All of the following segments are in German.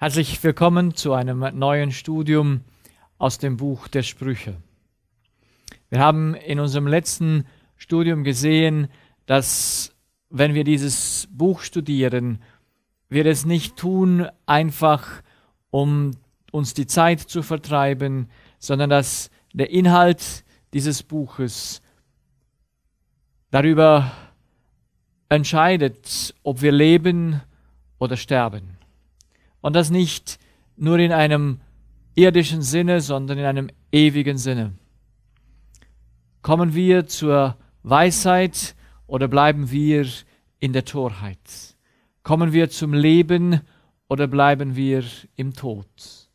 Herzlich willkommen zu einem neuen Studium aus dem Buch der Sprüche. Wir haben in unserem letzten Studium gesehen, dass wenn wir dieses Buch studieren, wir es nicht tun einfach, um uns die Zeit zu vertreiben, sondern dass der Inhalt dieses Buches darüber entscheidet, ob wir leben oder sterben. Und das nicht nur in einem irdischen Sinne, sondern in einem ewigen Sinne. Kommen wir zur Weisheit oder bleiben wir in der Torheit? Kommen wir zum Leben oder bleiben wir im Tod?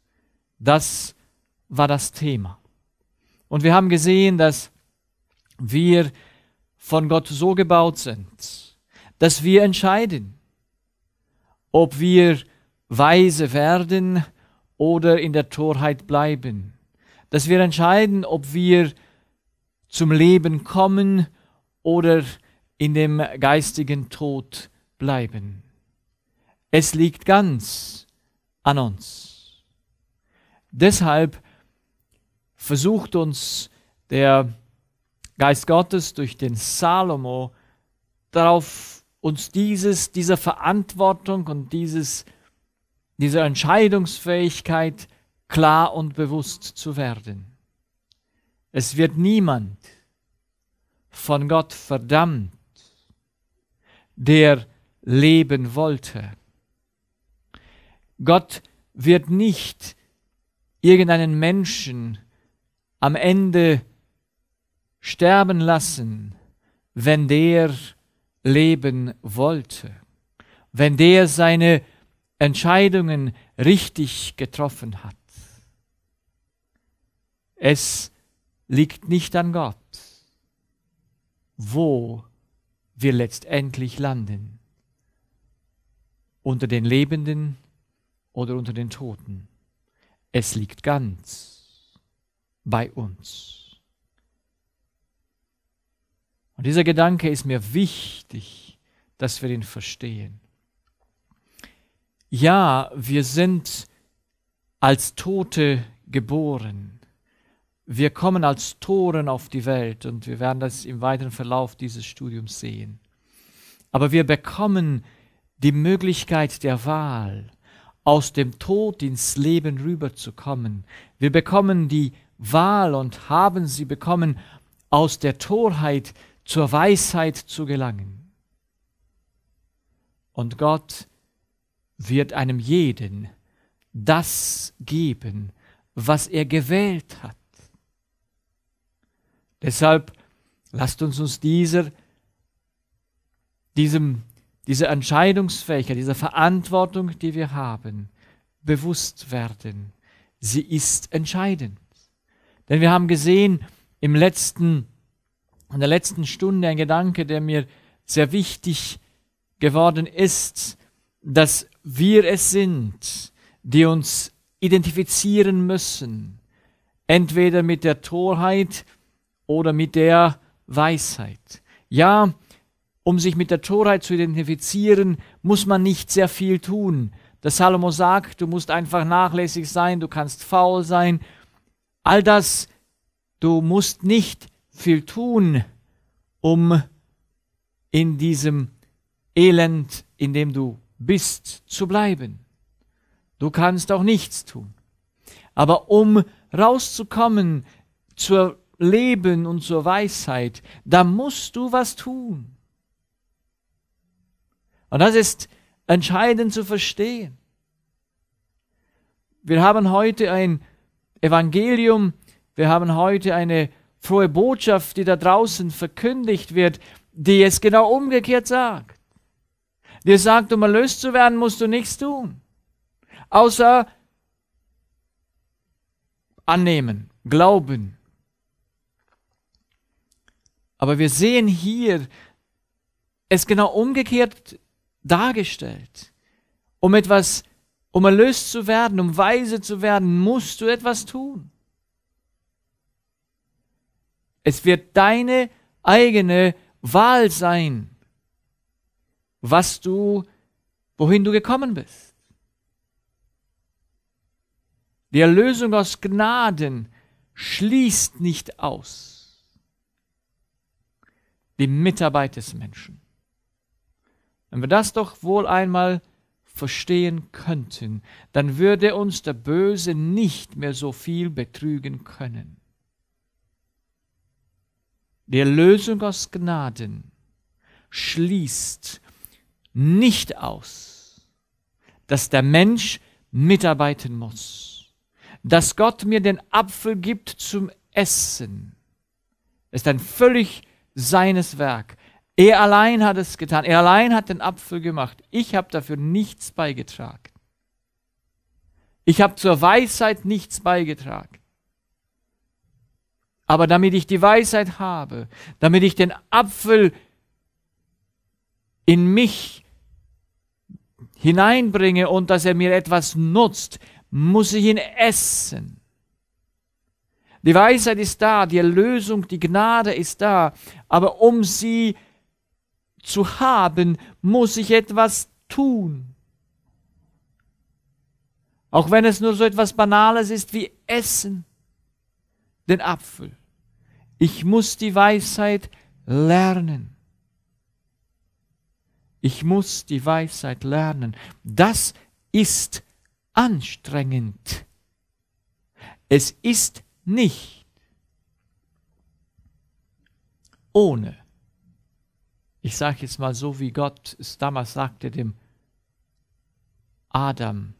Das war das Thema. Und wir haben gesehen, dass wir von Gott so gebaut sind, dass wir entscheiden, ob wir weise werden oder in der Torheit bleiben. Dass wir entscheiden, ob wir zum Leben kommen oder in dem geistigen Tod bleiben. Es liegt ganz an uns. Deshalb versucht uns der Geist Gottes durch den Salomo darauf uns dieses, dieser Verantwortung und dieses dieser Entscheidungsfähigkeit klar und bewusst zu werden. Es wird niemand von Gott verdammt, der leben wollte. Gott wird nicht irgendeinen Menschen am Ende sterben lassen, wenn der leben wollte, wenn der seine Entscheidungen richtig getroffen hat. Es liegt nicht an Gott, wo wir letztendlich landen, unter den Lebenden oder unter den Toten. Es liegt ganz bei uns. Und dieser Gedanke ist mir wichtig, dass wir ihn verstehen. Ja, wir sind als Tote geboren. Wir kommen als Toren auf die Welt und wir werden das im weiteren Verlauf dieses Studiums sehen. Aber wir bekommen die Möglichkeit der Wahl, aus dem Tod ins Leben rüberzukommen. Wir bekommen die Wahl und haben sie bekommen, aus der Torheit zur Weisheit zu gelangen. Und Gott wird einem jeden das geben, was er gewählt hat. Deshalb lasst uns uns dieser, diesem, dieser Entscheidungsfähigkeit, dieser Verantwortung, die wir haben, bewusst werden. Sie ist entscheidend. Denn wir haben gesehen im letzten, in der letzten Stunde ein Gedanke, der mir sehr wichtig geworden ist, dass wir es sind, die uns identifizieren müssen, entweder mit der Torheit oder mit der Weisheit. Ja, um sich mit der Torheit zu identifizieren, muss man nicht sehr viel tun. Der Salomo sagt, du musst einfach nachlässig sein, du kannst faul sein. All das, du musst nicht viel tun, um in diesem Elend, in dem du bist, zu bleiben. Du kannst auch nichts tun. Aber um rauszukommen zur Leben und zur Weisheit, da musst du was tun. Und das ist entscheidend zu verstehen. Wir haben heute ein Evangelium, wir haben heute eine frohe Botschaft, die da draußen verkündigt wird, die es genau umgekehrt sagt dir sagt, um erlöst zu werden, musst du nichts tun, außer annehmen, glauben. Aber wir sehen hier es genau umgekehrt dargestellt. Um etwas, um erlöst zu werden, um weise zu werden, musst du etwas tun. Es wird deine eigene Wahl sein, was du, wohin du gekommen bist. Die Erlösung aus Gnaden schließt nicht aus die Mitarbeit des Menschen. Wenn wir das doch wohl einmal verstehen könnten, dann würde uns der Böse nicht mehr so viel betrügen können. Die Erlösung aus Gnaden schließt nicht aus, dass der Mensch mitarbeiten muss, dass Gott mir den Apfel gibt zum Essen, ist ein völlig seines Werk. Er allein hat es getan, er allein hat den Apfel gemacht. Ich habe dafür nichts beigetragen. Ich habe zur Weisheit nichts beigetragen. Aber damit ich die Weisheit habe, damit ich den Apfel in mich hineinbringe und dass er mir etwas nutzt, muss ich ihn essen. Die Weisheit ist da, die Erlösung, die Gnade ist da, aber um sie zu haben, muss ich etwas tun. Auch wenn es nur so etwas Banales ist wie Essen, den Apfel. Ich muss die Weisheit lernen. Ich muss die Weisheit lernen. Das ist anstrengend. Es ist nicht ohne. Ich sage jetzt mal so, wie Gott es damals sagte dem Adam,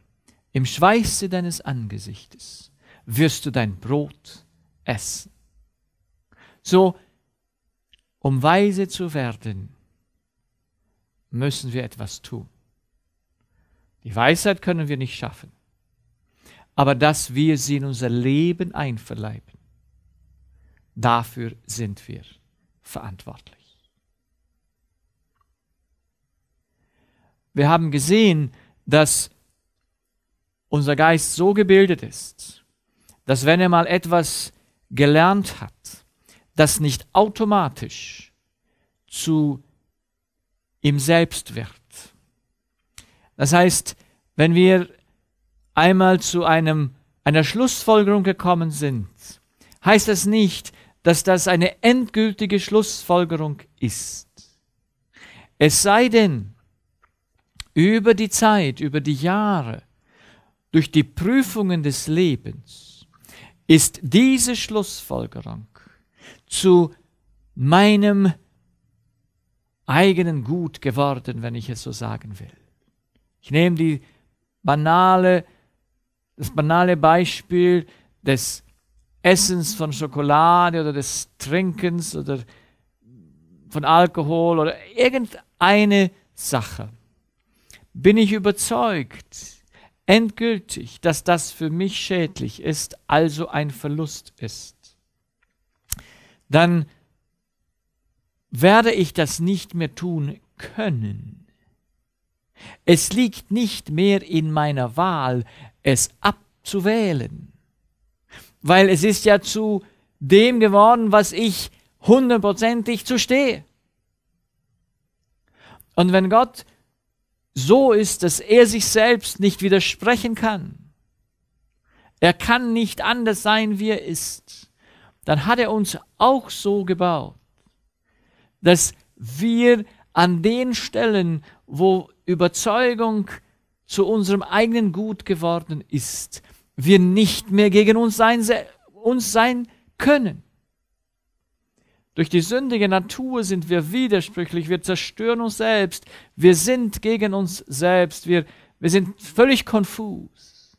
im Schweiße deines Angesichtes wirst du dein Brot essen. So, um weise zu werden, müssen wir etwas tun. Die Weisheit können wir nicht schaffen, aber dass wir sie in unser Leben einverleiben, dafür sind wir verantwortlich. Wir haben gesehen, dass unser Geist so gebildet ist, dass wenn er mal etwas gelernt hat, das nicht automatisch zu im Selbstwert. Das heißt, wenn wir einmal zu einem, einer Schlussfolgerung gekommen sind, heißt das nicht, dass das eine endgültige Schlussfolgerung ist. Es sei denn, über die Zeit, über die Jahre, durch die Prüfungen des Lebens, ist diese Schlussfolgerung zu meinem eigenen Gut geworden, wenn ich es so sagen will. Ich nehme die banale, das banale Beispiel des Essens von Schokolade oder des Trinkens oder von Alkohol oder irgendeine Sache. Bin ich überzeugt, endgültig, dass das für mich schädlich ist, also ein Verlust ist, dann werde ich das nicht mehr tun können. Es liegt nicht mehr in meiner Wahl, es abzuwählen, weil es ist ja zu dem geworden, was ich hundertprozentig zu stehe. Und wenn Gott so ist, dass er sich selbst nicht widersprechen kann, er kann nicht anders sein, wie er ist, dann hat er uns auch so gebaut dass wir an den Stellen, wo Überzeugung zu unserem eigenen Gut geworden ist, wir nicht mehr gegen uns sein, uns sein können. Durch die sündige Natur sind wir widersprüchlich, wir zerstören uns selbst, wir sind gegen uns selbst, wir, wir sind völlig konfus.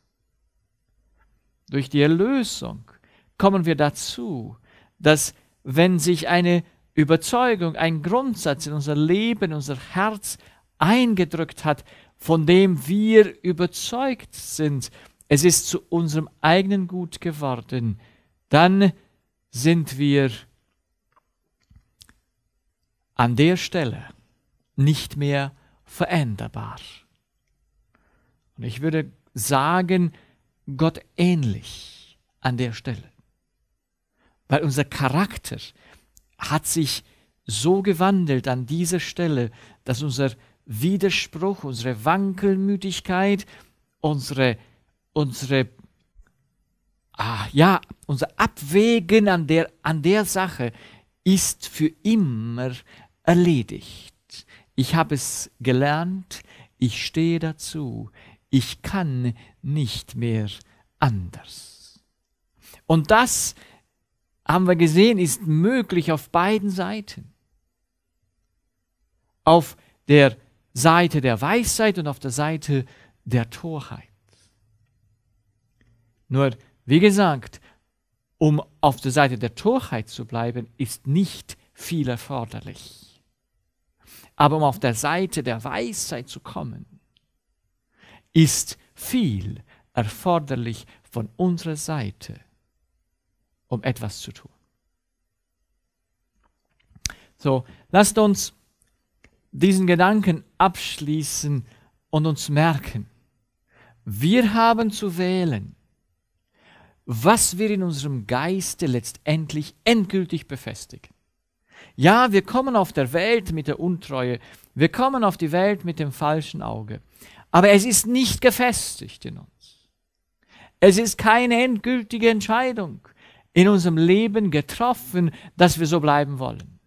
Durch die Erlösung kommen wir dazu, dass wenn sich eine Überzeugung, ein Grundsatz in unser Leben, in unser Herz eingedrückt hat, von dem wir überzeugt sind. Es ist zu unserem eigenen Gut geworden. Dann sind wir an der Stelle nicht mehr veränderbar. Und ich würde sagen, Gott ähnlich an der Stelle. Weil unser Charakter, hat sich so gewandelt an dieser Stelle, dass unser Widerspruch, unsere Wankelmütigkeit, unsere, unsere, ah, ja, unser Abwägen an der, an der Sache ist für immer erledigt. Ich habe es gelernt, ich stehe dazu, ich kann nicht mehr anders. Und das ist haben wir gesehen, ist möglich auf beiden Seiten. Auf der Seite der Weisheit und auf der Seite der Torheit. Nur, wie gesagt, um auf der Seite der Torheit zu bleiben, ist nicht viel erforderlich. Aber um auf der Seite der Weisheit zu kommen, ist viel erforderlich von unserer Seite um etwas zu tun. So, lasst uns diesen Gedanken abschließen und uns merken, wir haben zu wählen, was wir in unserem Geiste letztendlich endgültig befestigen. Ja, wir kommen auf der Welt mit der Untreue, wir kommen auf die Welt mit dem falschen Auge, aber es ist nicht gefestigt in uns. Es ist keine endgültige Entscheidung in unserem Leben getroffen, dass wir so bleiben wollen.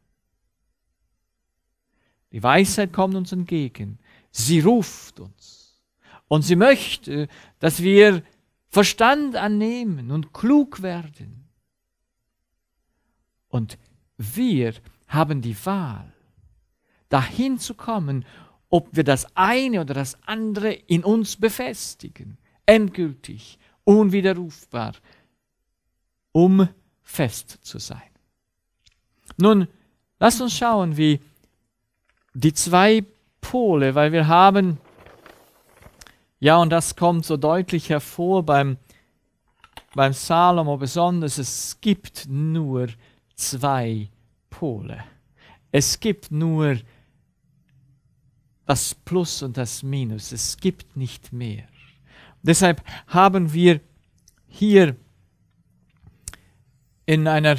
Die Weisheit kommt uns entgegen. Sie ruft uns. Und sie möchte, dass wir Verstand annehmen und klug werden. Und wir haben die Wahl, dahin zu kommen, ob wir das eine oder das andere in uns befestigen, endgültig, unwiderrufbar, um fest zu sein. Nun, lasst uns schauen, wie die zwei Pole, weil wir haben, ja, und das kommt so deutlich hervor beim, beim Salomo besonders, es gibt nur zwei Pole. Es gibt nur das Plus und das Minus. Es gibt nicht mehr. Deshalb haben wir hier in einer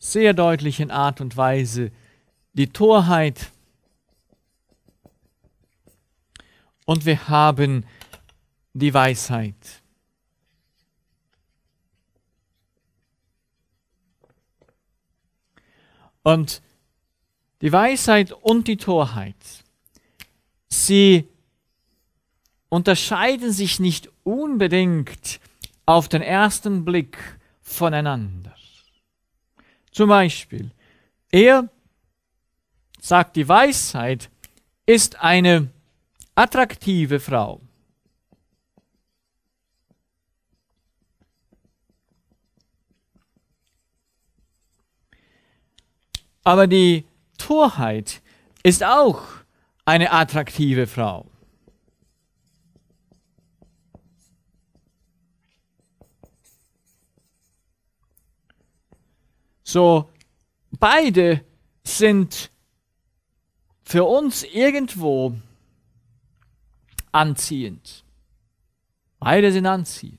sehr deutlichen Art und Weise die Torheit und wir haben die Weisheit. Und die Weisheit und die Torheit, sie unterscheiden sich nicht unbedingt auf den ersten Blick voneinander. Zum Beispiel, er sagt, die Weisheit ist eine attraktive Frau. Aber die Torheit ist auch eine attraktive Frau. So, beide sind für uns irgendwo anziehend. Beide sind anziehend.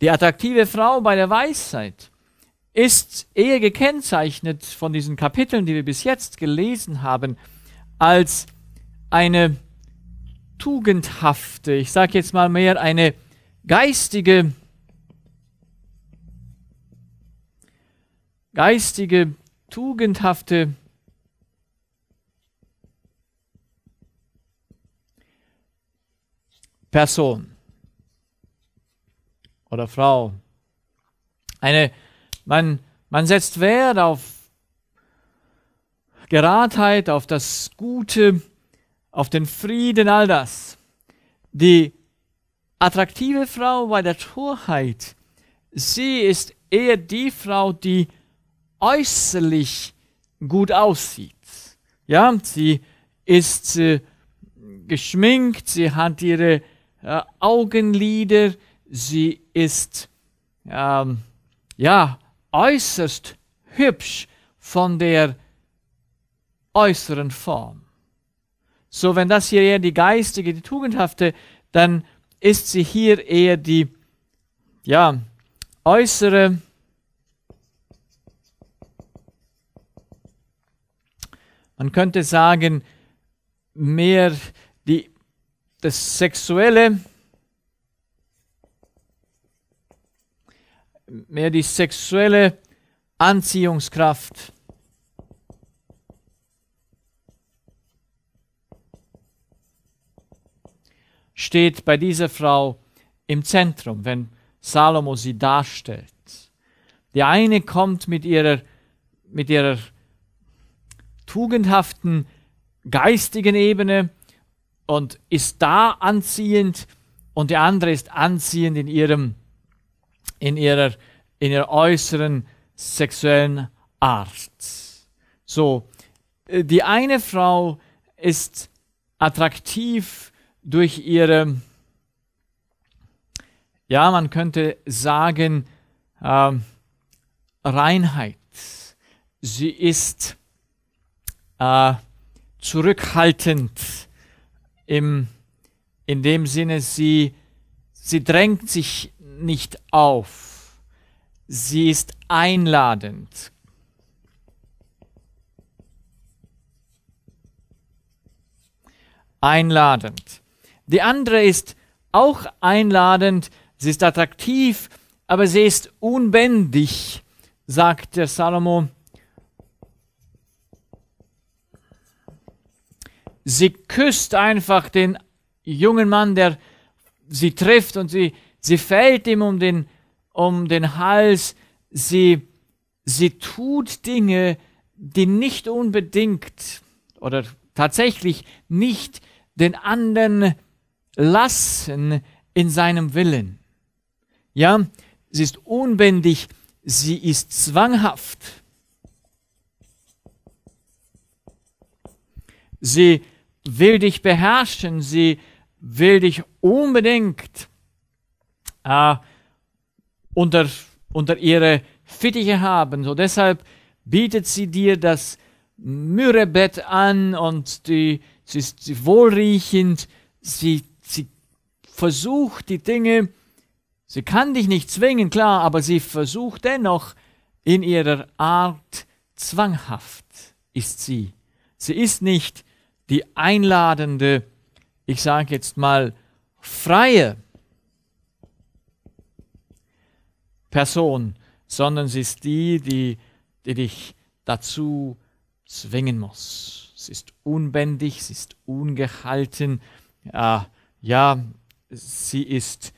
Die attraktive Frau bei der Weisheit ist eher gekennzeichnet von diesen Kapiteln, die wir bis jetzt gelesen haben, als eine tugendhafte, ich sage jetzt mal mehr eine geistige geistige, tugendhafte Person oder Frau. Eine, man, man setzt Wert auf Geradheit, auf das Gute, auf den Frieden, all das. Die attraktive Frau bei der Torheit, sie ist eher die Frau, die äußerlich gut aussieht. Ja, sie ist äh, geschminkt, sie hat ihre äh, Augenlider, sie ist ähm, ja äußerst hübsch von der äußeren Form. So, wenn das hier eher die geistige, die tugendhafte, dann ist sie hier eher die ja äußere Man könnte sagen, mehr die, das Sexuelle, mehr die sexuelle Anziehungskraft. steht bei dieser Frau im Zentrum, wenn Salomo sie darstellt. Die eine kommt mit ihrer, mit ihrer tugendhaften geistigen Ebene und ist da anziehend und die andere ist anziehend in ihrem in ihrer in ihrer äußeren sexuellen Art. So äh, die eine Frau ist attraktiv durch ihre ja, man könnte sagen, äh, Reinheit. Sie ist äh, zurückhaltend im, in dem Sinne, sie, sie drängt sich nicht auf. Sie ist einladend. Einladend. Die andere ist auch einladend, sie ist attraktiv, aber sie ist unbändig, sagt der Salomo Sie küsst einfach den jungen Mann, der sie trifft und sie, sie fällt ihm um den, um den Hals. Sie, sie tut Dinge, die nicht unbedingt oder tatsächlich nicht den anderen lassen in seinem Willen. Ja, sie ist unbändig, sie ist zwanghaft. Sie will dich beherrschen, sie will dich unbedingt äh, unter, unter ihre Fittiche haben. So deshalb bietet sie dir das Myrrebett an und die, sie ist wohlriechend, sie, sie versucht die Dinge, sie kann dich nicht zwingen, klar, aber sie versucht dennoch in ihrer Art zwanghaft ist sie. Sie ist nicht die einladende, ich sage jetzt mal, freie Person, sondern sie ist die, die, die dich dazu zwingen muss. Sie ist unbändig, sie ist ungehalten, äh, ja, sie ist,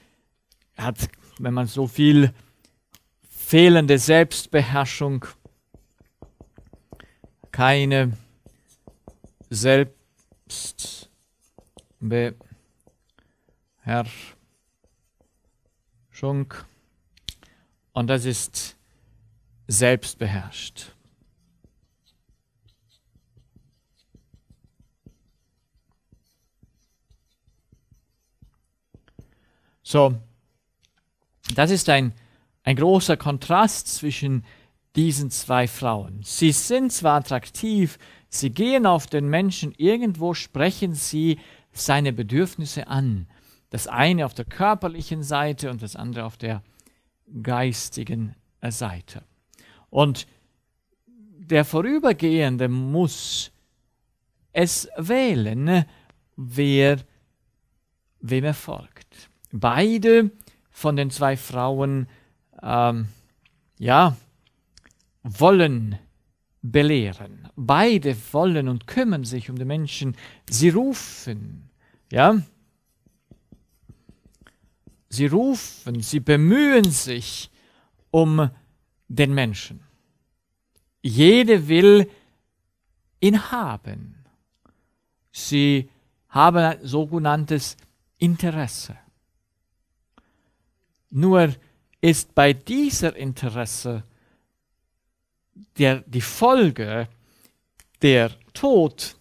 hat, wenn man so viel fehlende Selbstbeherrschung, keine Selbst Beherrschung. Und das ist selbst beherrscht. So, das ist ein, ein großer Kontrast zwischen diesen zwei Frauen. Sie sind zwar attraktiv, sie gehen auf den Menschen, irgendwo sprechen sie seine Bedürfnisse an. Das eine auf der körperlichen Seite und das andere auf der geistigen Seite. Und der Vorübergehende muss es wählen, wer wem er folgt. Beide von den zwei Frauen, ähm, ja, wollen belehren. Beide wollen und kümmern sich um die Menschen. Sie rufen, ja? Sie rufen, sie bemühen sich um den Menschen. Jede will ihn haben. Sie haben ein sogenanntes Interesse. Nur ist bei dieser Interesse der, die Folge, der Tod,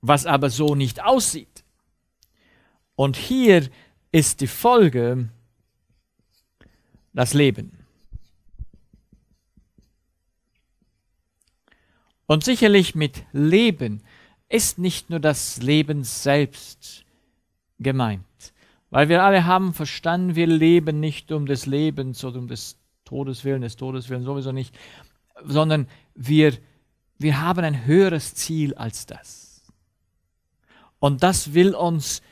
was aber so nicht aussieht. Und hier ist die Folge das Leben. Und sicherlich mit Leben ist nicht nur das Leben selbst gemeint. Weil wir alle haben verstanden, wir leben nicht um des Lebens oder um des Todes willen, des Todes willen sowieso nicht, sondern wir, wir haben ein höheres Ziel als das. Und das will uns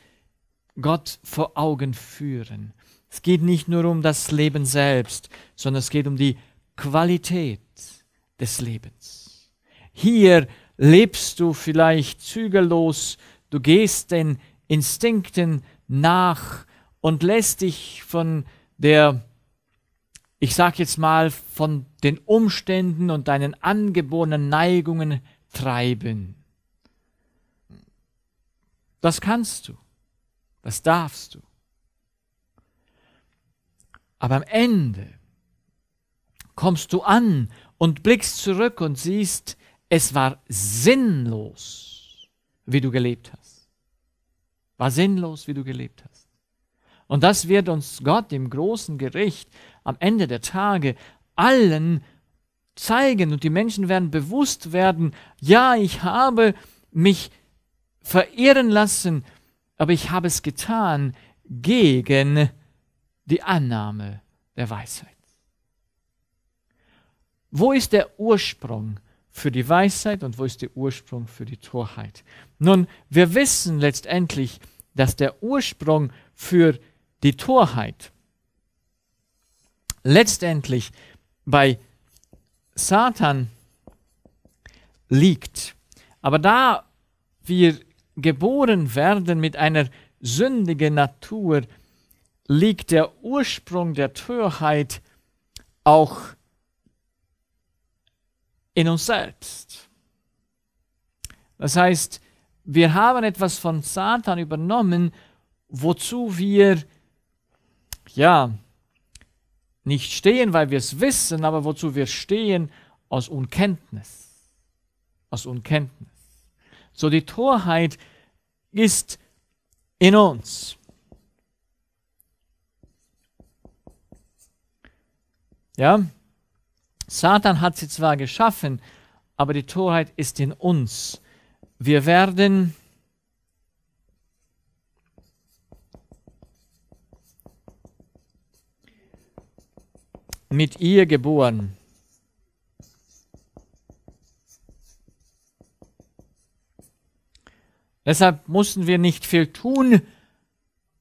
Gott vor Augen führen. Es geht nicht nur um das Leben selbst, sondern es geht um die Qualität des Lebens. Hier lebst du vielleicht zügellos, du gehst den Instinkten nach und lässt dich von der, ich sag jetzt mal, von den Umständen und deinen angeborenen Neigungen treiben. Das kannst du. Das darfst du. Aber am Ende kommst du an und blickst zurück und siehst, es war sinnlos, wie du gelebt hast. War sinnlos, wie du gelebt hast. Und das wird uns Gott im großen Gericht am Ende der Tage allen zeigen und die Menschen werden bewusst werden, ja, ich habe mich verirren lassen, aber ich habe es getan gegen die Annahme der Weisheit. Wo ist der Ursprung für die Weisheit und wo ist der Ursprung für die Torheit? Nun, wir wissen letztendlich, dass der Ursprung für die Torheit letztendlich bei Satan liegt. Aber da wir geboren werden mit einer sündigen Natur, liegt der Ursprung der Torheit auch in uns selbst. Das heißt, wir haben etwas von Satan übernommen, wozu wir, ja, nicht stehen, weil wir es wissen, aber wozu wir stehen aus Unkenntnis. Aus Unkenntnis. So die Torheit ist in uns. Ja? Satan hat sie zwar geschaffen, aber die Torheit ist in uns. Wir werden mit ihr geboren. Deshalb mussten wir nicht viel tun,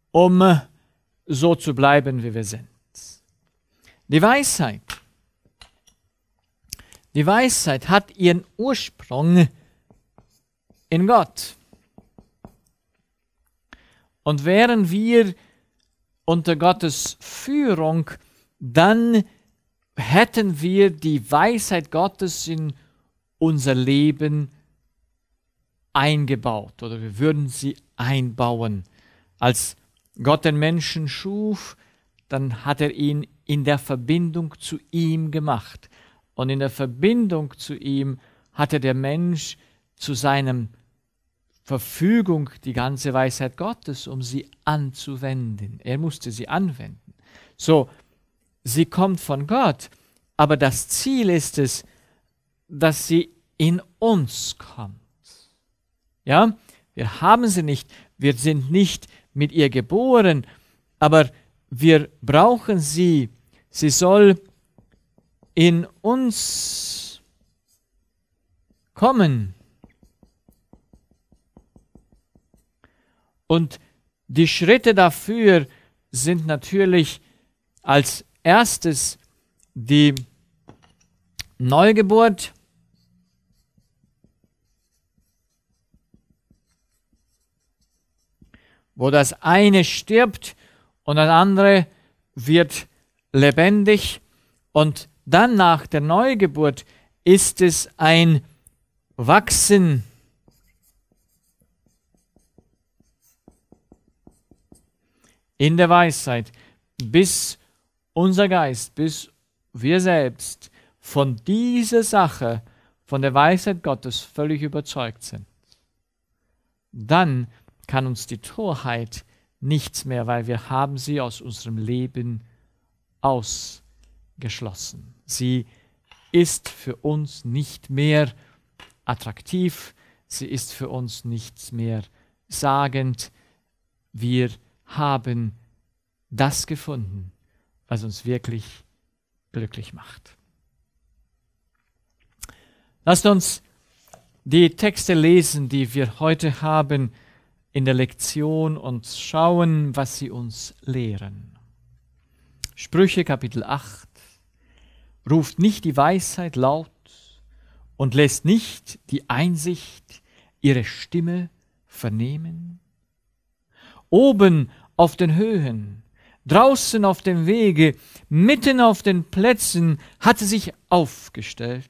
um so zu bleiben, wie wir sind. Die Weisheit. Die Weisheit hat ihren Ursprung in Gott. Und wären wir unter Gottes Führung, dann hätten wir die Weisheit Gottes in unser Leben eingebaut oder wir würden sie einbauen. Als Gott den Menschen schuf, dann hat er ihn in der Verbindung zu ihm gemacht. Und in der Verbindung zu ihm hatte der Mensch zu seinem Verfügung die ganze Weisheit Gottes, um sie anzuwenden. Er musste sie anwenden. So, sie kommt von Gott, aber das Ziel ist es, dass sie in uns kommt. Ja, wir haben sie nicht, wir sind nicht mit ihr geboren, aber wir brauchen sie. Sie soll in uns kommen. Und die Schritte dafür sind natürlich als erstes die Neugeburt, wo das eine stirbt und das andere wird lebendig. Und dann nach der Neugeburt ist es ein Wachsen in der Weisheit, bis unser Geist, bis wir selbst von dieser Sache, von der Weisheit Gottes völlig überzeugt sind. Dann kann uns die Torheit nichts mehr, weil wir haben sie aus unserem Leben ausgeschlossen. Sie ist für uns nicht mehr attraktiv, sie ist für uns nichts mehr sagend. Wir haben das gefunden, was uns wirklich glücklich macht. Lasst uns die Texte lesen, die wir heute haben in der Lektion und schauen, was sie uns lehren. Sprüche Kapitel 8. Ruft nicht die Weisheit laut und lässt nicht die Einsicht ihre Stimme vernehmen. Oben auf den Höhen, draußen auf dem Wege, mitten auf den Plätzen hatte sich aufgestellt,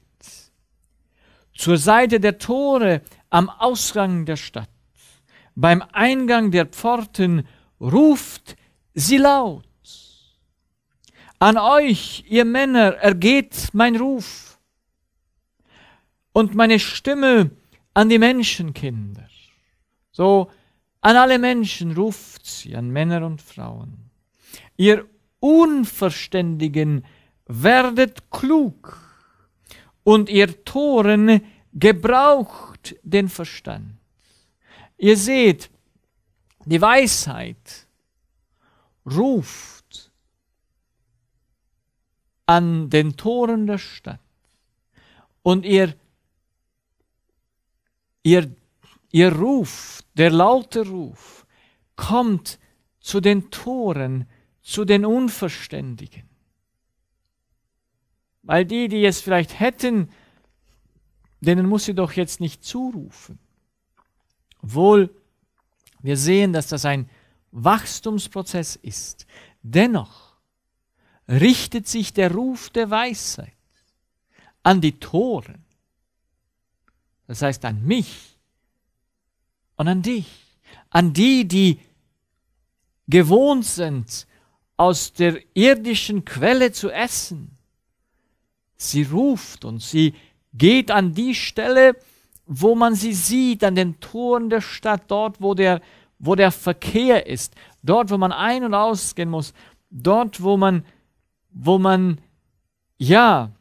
zur Seite der Tore am Ausgang der Stadt, beim Eingang der Pforten ruft sie laut. An euch, ihr Männer, ergeht mein Ruf und meine Stimme an die Menschenkinder. So an alle Menschen ruft sie, an Männer und Frauen. Ihr Unverständigen werdet klug und ihr Toren gebraucht den Verstand. Ihr seht, die Weisheit ruft an den Toren der Stadt und ihr, ihr, ihr Ruf der laute Ruf kommt zu den Toren, zu den Unverständigen. Weil die, die es vielleicht hätten, denen muss sie doch jetzt nicht zurufen. Obwohl wir sehen, dass das ein Wachstumsprozess ist. Dennoch richtet sich der Ruf der Weisheit an die Toren, das heißt an mich, und an dich, an die, die gewohnt sind, aus der irdischen Quelle zu essen. Sie ruft und sie geht an die Stelle, wo man sie sieht, an den Toren der Stadt, dort, wo der, wo der Verkehr ist, dort, wo man ein- und ausgehen muss, dort, wo man, wo man, ja,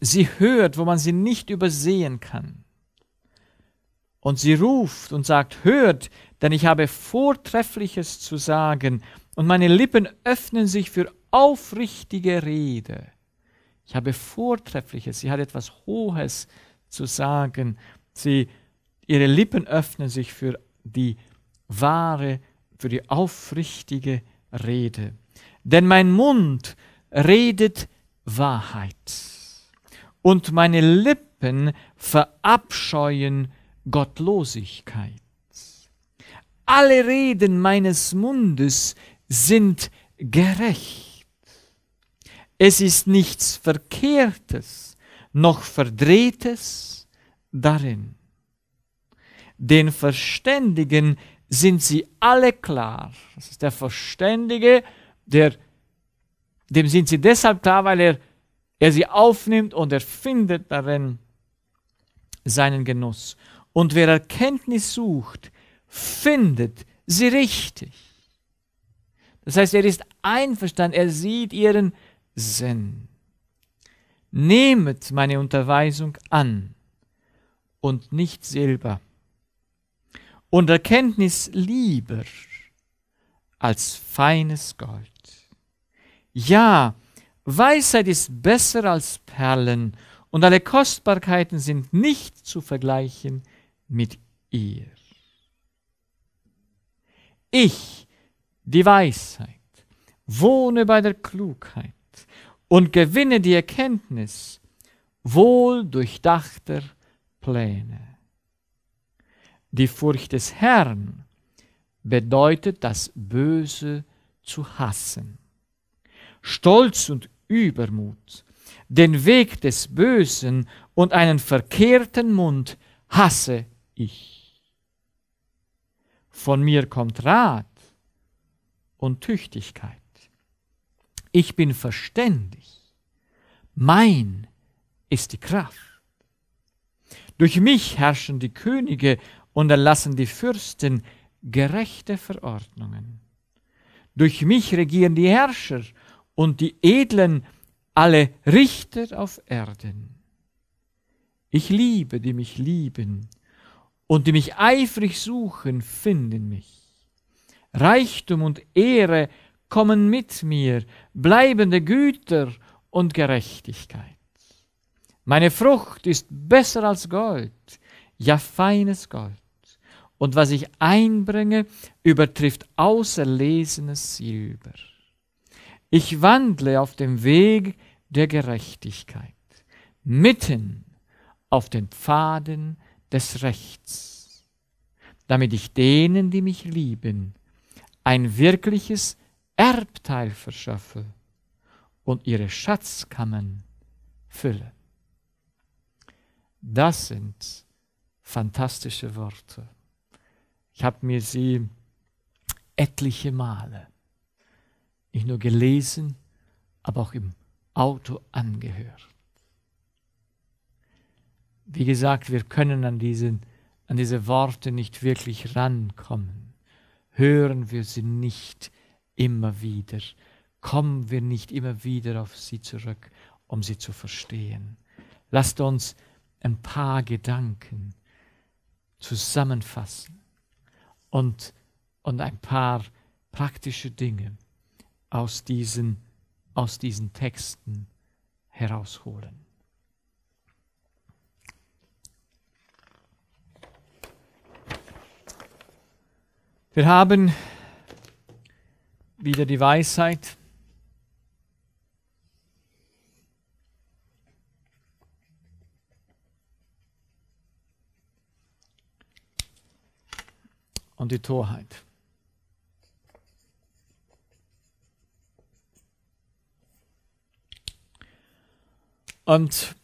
sie hört, wo man sie nicht übersehen kann. Und sie ruft und sagt, hört, denn ich habe Vortreffliches zu sagen, und meine Lippen öffnen sich für aufrichtige Rede. Ich habe Vortreffliches, sie hat etwas Hohes zu sagen. Sie, ihre Lippen öffnen sich für die wahre, für die aufrichtige Rede. Denn mein Mund redet Wahrheit und meine Lippen verabscheuen Gottlosigkeit. Alle Reden meines Mundes sind gerecht. Es ist nichts Verkehrtes noch Verdrehtes darin. Den Verständigen sind sie alle klar. Das ist der Verständige, der, dem sind sie deshalb klar, weil er, er sie aufnimmt und er findet darin seinen Genuss. Und wer Erkenntnis sucht, findet sie richtig. Das heißt, er ist einverstanden, er sieht ihren Sinn. Nehmet meine Unterweisung an und nicht Silber und Erkenntnis lieber als feines Gold. Ja, Weisheit ist besser als Perlen und alle Kostbarkeiten sind nicht zu vergleichen mit ihr. Ich, die Weisheit, wohne bei der Klugheit und gewinne die Erkenntnis wohl durchdachter Pläne. Die Furcht des Herrn bedeutet das Böse zu hassen. Stolz und Übermut, den Weg des Bösen und einen verkehrten Mund hasse ich ich. Von mir kommt Rat und Tüchtigkeit. Ich bin verständig. Mein ist die Kraft. Durch mich herrschen die Könige und erlassen die Fürsten gerechte Verordnungen. Durch mich regieren die Herrscher und die Edlen alle Richter auf Erden. Ich liebe, die mich lieben, und die mich eifrig suchen, finden mich. Reichtum und Ehre kommen mit mir, bleibende Güter und Gerechtigkeit. Meine Frucht ist besser als Gold, ja feines Gold. Und was ich einbringe, übertrifft außerlesenes Silber. Ich wandle auf dem Weg der Gerechtigkeit, mitten auf den Pfaden des Rechts, damit ich denen, die mich lieben, ein wirkliches Erbteil verschaffe und ihre Schatzkammern fülle. Das sind fantastische Worte. Ich habe mir sie etliche Male nicht nur gelesen, aber auch im Auto angehört. Wie gesagt, wir können an, diesen, an diese Worte nicht wirklich rankommen. Hören wir sie nicht immer wieder. Kommen wir nicht immer wieder auf sie zurück, um sie zu verstehen. Lasst uns ein paar Gedanken zusammenfassen und, und ein paar praktische Dinge aus diesen, aus diesen Texten herausholen. Wir haben wieder die Weisheit. Und die Torheit. Und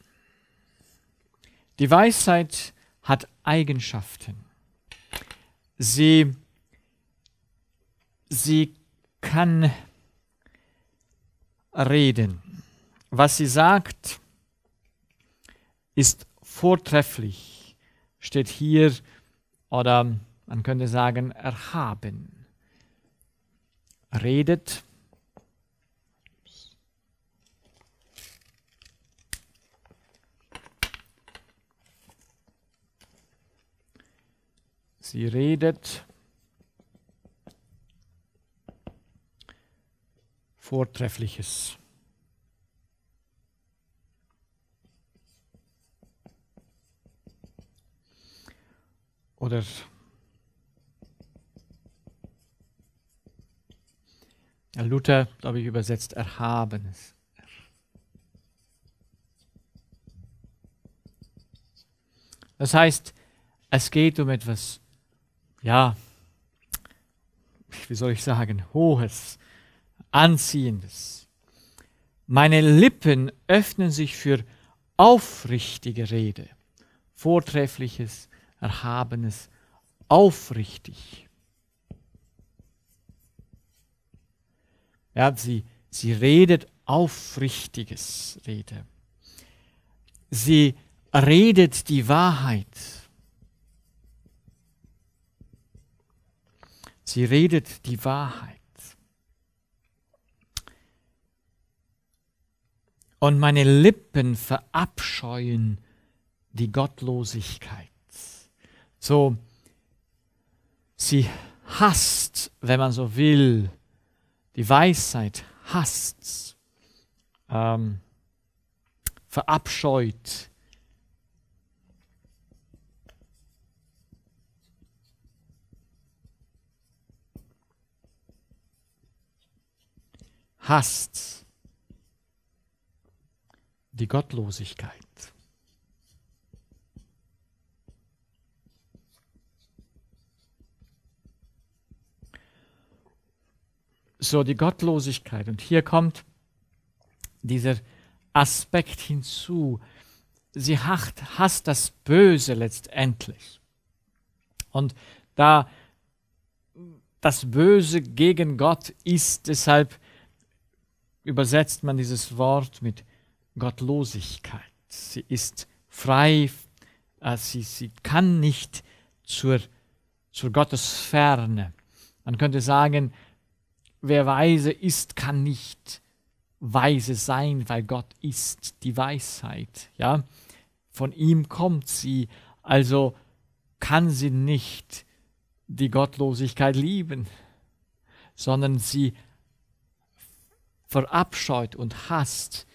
die Weisheit hat Eigenschaften. Sie sie kann reden. Was sie sagt, ist vortrefflich, steht hier, oder man könnte sagen, erhaben. Redet. Sie redet. Vortreffliches. Oder Luther, glaube ich, übersetzt Erhabenes. Das heißt, es geht um etwas, ja, wie soll ich sagen, Hohes, Anziehendes. Meine Lippen öffnen sich für aufrichtige Rede, Vortreffliches, Erhabenes, aufrichtig. Ja, sie, sie redet aufrichtiges Rede. Sie redet die Wahrheit. Sie redet die Wahrheit. und meine Lippen verabscheuen die Gottlosigkeit. So, sie hasst, wenn man so will, die Weisheit hasst, ähm, verabscheut. Hasst die Gottlosigkeit. So die Gottlosigkeit. Und hier kommt dieser Aspekt hinzu. Sie hacht, hasst das Böse letztendlich. Und da das Böse gegen Gott ist, deshalb übersetzt man dieses Wort mit Gottlosigkeit. Sie ist frei, äh, sie, sie kann nicht zur, zur Gottesferne. Man könnte sagen, wer weise ist, kann nicht weise sein, weil Gott ist die Weisheit. Ja? Von ihm kommt sie, also kann sie nicht die Gottlosigkeit lieben, sondern sie verabscheut und hasst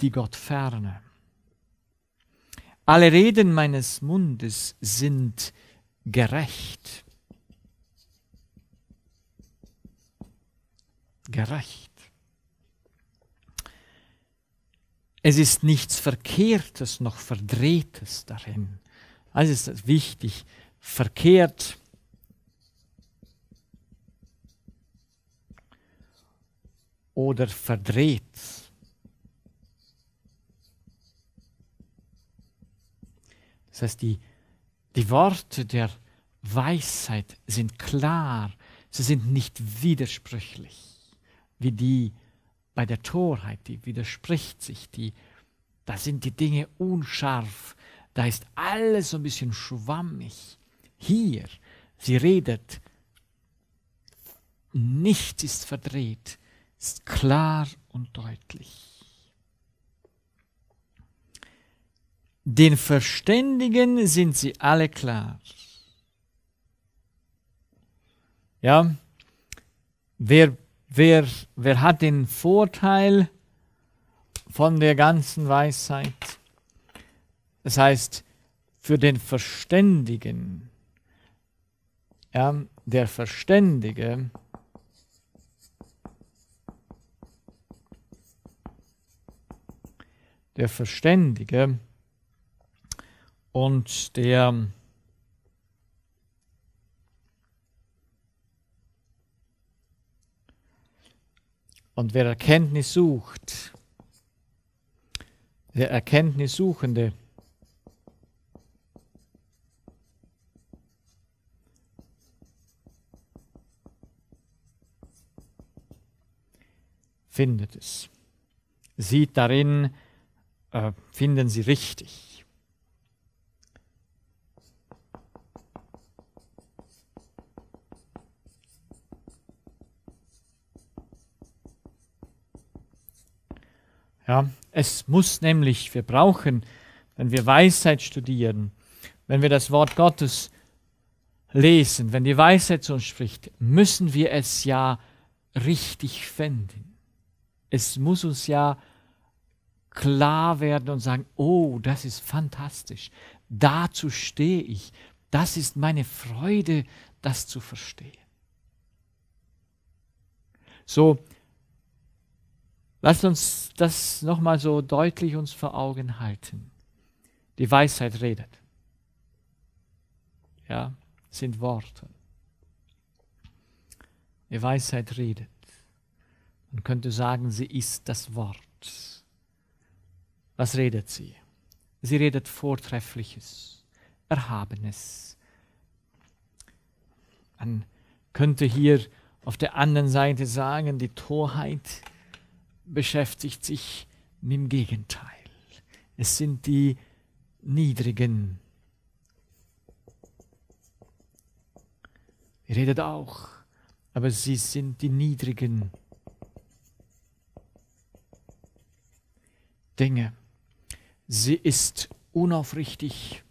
die Gott ferne. Alle Reden meines Mundes sind gerecht. Gerecht. Es ist nichts Verkehrtes noch Verdrehtes darin. Also ist das wichtig. Verkehrt. Oder verdreht Das heißt, die, die Worte der Weisheit sind klar, sie sind nicht widersprüchlich, wie die bei der Torheit, die widerspricht sich, die, da sind die Dinge unscharf, da ist alles so ein bisschen schwammig. Hier, sie redet, nichts ist verdreht, ist klar und deutlich. Den Verständigen sind sie alle klar. Ja, wer, wer, wer hat den Vorteil von der ganzen Weisheit? Das heißt, für den Verständigen, ja, der Verständige, der Verständige, und der Und wer Erkenntnis sucht, der Erkenntnissuchende, findet es. Sieht darin, äh, finden sie richtig. Ja, es muss nämlich, wir brauchen, wenn wir Weisheit studieren, wenn wir das Wort Gottes lesen, wenn die Weisheit zu uns spricht, müssen wir es ja richtig finden. Es muss uns ja klar werden und sagen, oh, das ist fantastisch, dazu stehe ich, das ist meine Freude, das zu verstehen. So Lasst uns das nochmal so deutlich uns vor Augen halten. Die Weisheit redet. Ja, sind Worte. Die Weisheit redet. Man könnte sagen, sie ist das Wort. Was redet sie? Sie redet Vortreffliches, Erhabenes. Man könnte hier auf der anderen Seite sagen, die Torheit beschäftigt sich mit dem Gegenteil. Es sind die Niedrigen. Ihr redet auch, aber sie sind die Niedrigen Dinge. Sie ist unaufrichtig.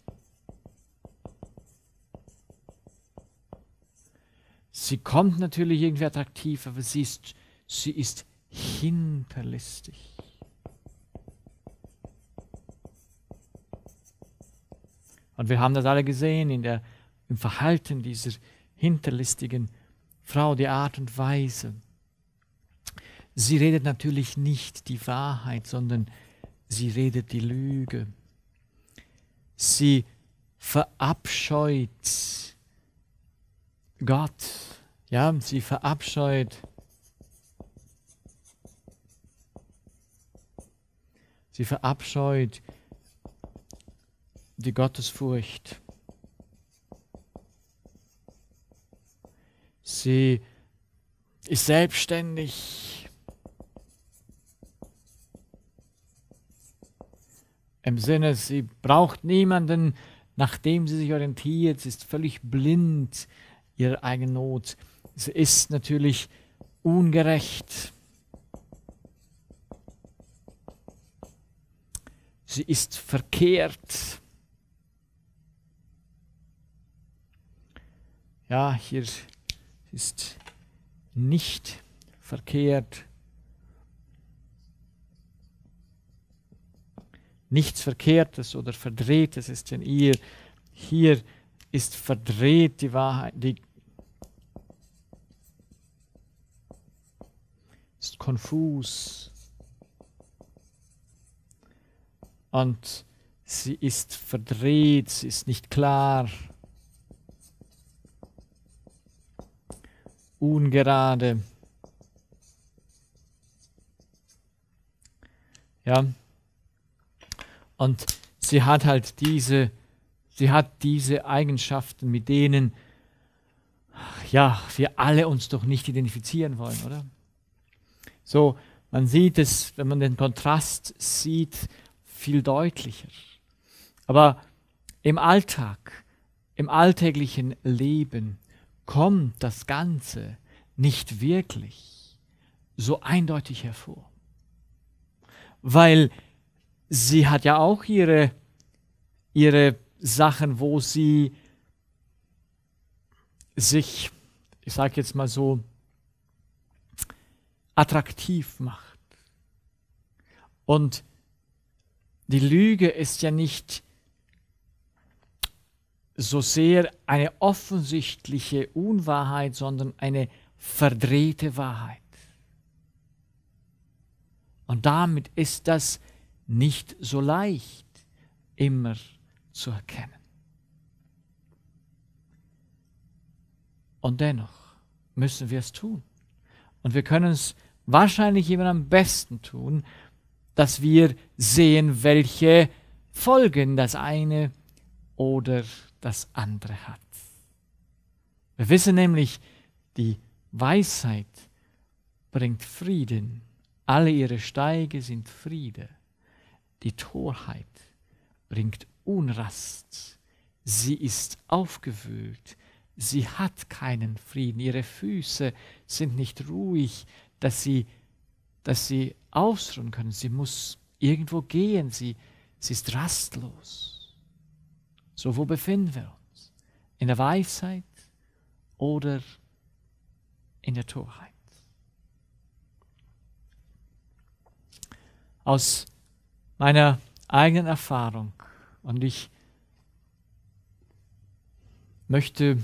Sie kommt natürlich irgendwie attraktiv, aber sie ist, sie ist hinterlistig. Und wir haben das alle gesehen in der, im Verhalten dieser hinterlistigen Frau, die Art und Weise. Sie redet natürlich nicht die Wahrheit, sondern sie redet die Lüge. Sie verabscheut Gott. Ja, sie verabscheut Gott. Sie verabscheut die Gottesfurcht. Sie ist selbstständig. Im Sinne, sie braucht niemanden, nach dem sie sich orientiert. Sie ist völlig blind ihrer eigenen Not. Sie ist natürlich ungerecht. sie ist verkehrt. Ja, hier ist nicht verkehrt. Nichts Verkehrtes oder Verdrehtes ist in ihr. Hier ist verdreht die Wahrheit, die ist konfus. Und sie ist verdreht, sie ist nicht klar, ungerade. Ja. Und sie hat halt diese, sie hat diese Eigenschaften, mit denen, ja, wir alle uns doch nicht identifizieren wollen, oder? So, man sieht es, wenn man den Kontrast sieht, viel deutlicher. Aber im Alltag, im alltäglichen Leben kommt das Ganze nicht wirklich so eindeutig hervor. Weil sie hat ja auch ihre, ihre Sachen, wo sie sich, ich sage jetzt mal so, attraktiv macht und die Lüge ist ja nicht so sehr eine offensichtliche Unwahrheit, sondern eine verdrehte Wahrheit. Und damit ist das nicht so leicht immer zu erkennen. Und dennoch müssen wir es tun. Und wir können es wahrscheinlich immer am besten tun, dass wir sehen, welche Folgen das eine oder das andere hat. Wir wissen nämlich, die Weisheit bringt Frieden. Alle ihre Steige sind Friede. Die Torheit bringt Unrast. Sie ist aufgewühlt. Sie hat keinen Frieden. Ihre Füße sind nicht ruhig, dass sie, dass sie ausruhen können. Sie muss irgendwo gehen. Sie, sie ist rastlos. So, wo befinden wir uns? In der Weisheit oder in der Torheit? Aus meiner eigenen Erfahrung und ich möchte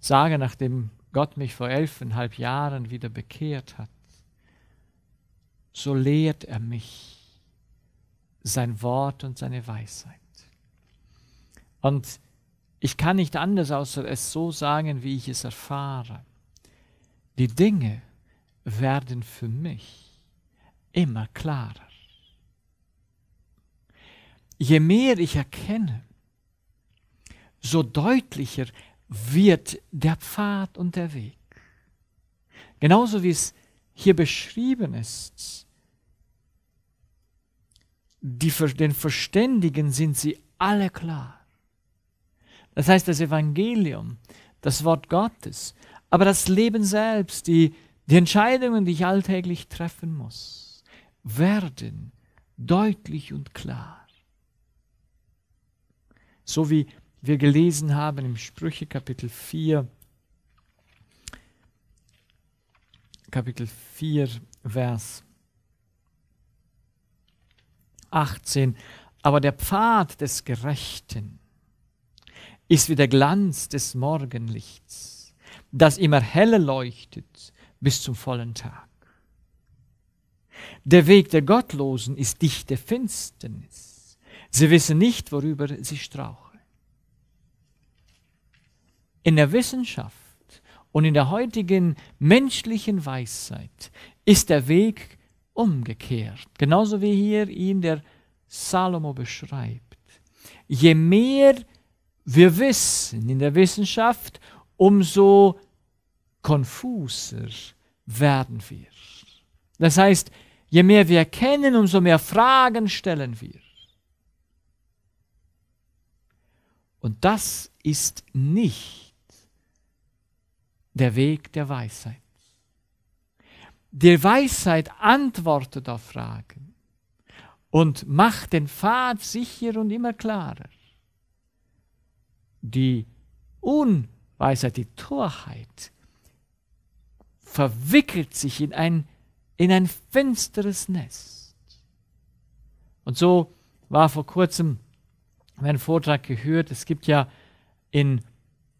sagen, nachdem Gott mich vor elfeinhalb Jahren wieder bekehrt hat, so lehrt er mich sein Wort und seine Weisheit. Und ich kann nicht anders, außer es so sagen, wie ich es erfahre. Die Dinge werden für mich immer klarer. Je mehr ich erkenne, so deutlicher wird der Pfad und der Weg. Genauso wie es hier beschrieben ist, die, den Verständigen sind sie alle klar. Das heißt, das Evangelium, das Wort Gottes, aber das Leben selbst, die, die Entscheidungen, die ich alltäglich treffen muss, werden deutlich und klar. So wie wir gelesen haben im Sprüche Kapitel 4, Kapitel 4, Vers 18. Aber der Pfad des Gerechten ist wie der Glanz des Morgenlichts, das immer heller leuchtet bis zum vollen Tag. Der Weg der Gottlosen ist dichte Finsternis. Sie wissen nicht, worüber sie strauchen. In der Wissenschaft und in der heutigen menschlichen Weisheit ist der Weg umgekehrt. Genauso wie hier ihn der Salomo beschreibt. Je mehr wir wissen in der Wissenschaft, umso konfuser werden wir. Das heißt, je mehr wir kennen, umso mehr Fragen stellen wir. Und das ist nicht der Weg der Weisheit. Die Weisheit antwortet auf Fragen und macht den Pfad sicher und immer klarer. Die Unweisheit, die Torheit verwickelt sich in ein, in ein finsteres Nest. Und so war vor kurzem mein Vortrag gehört, es gibt ja in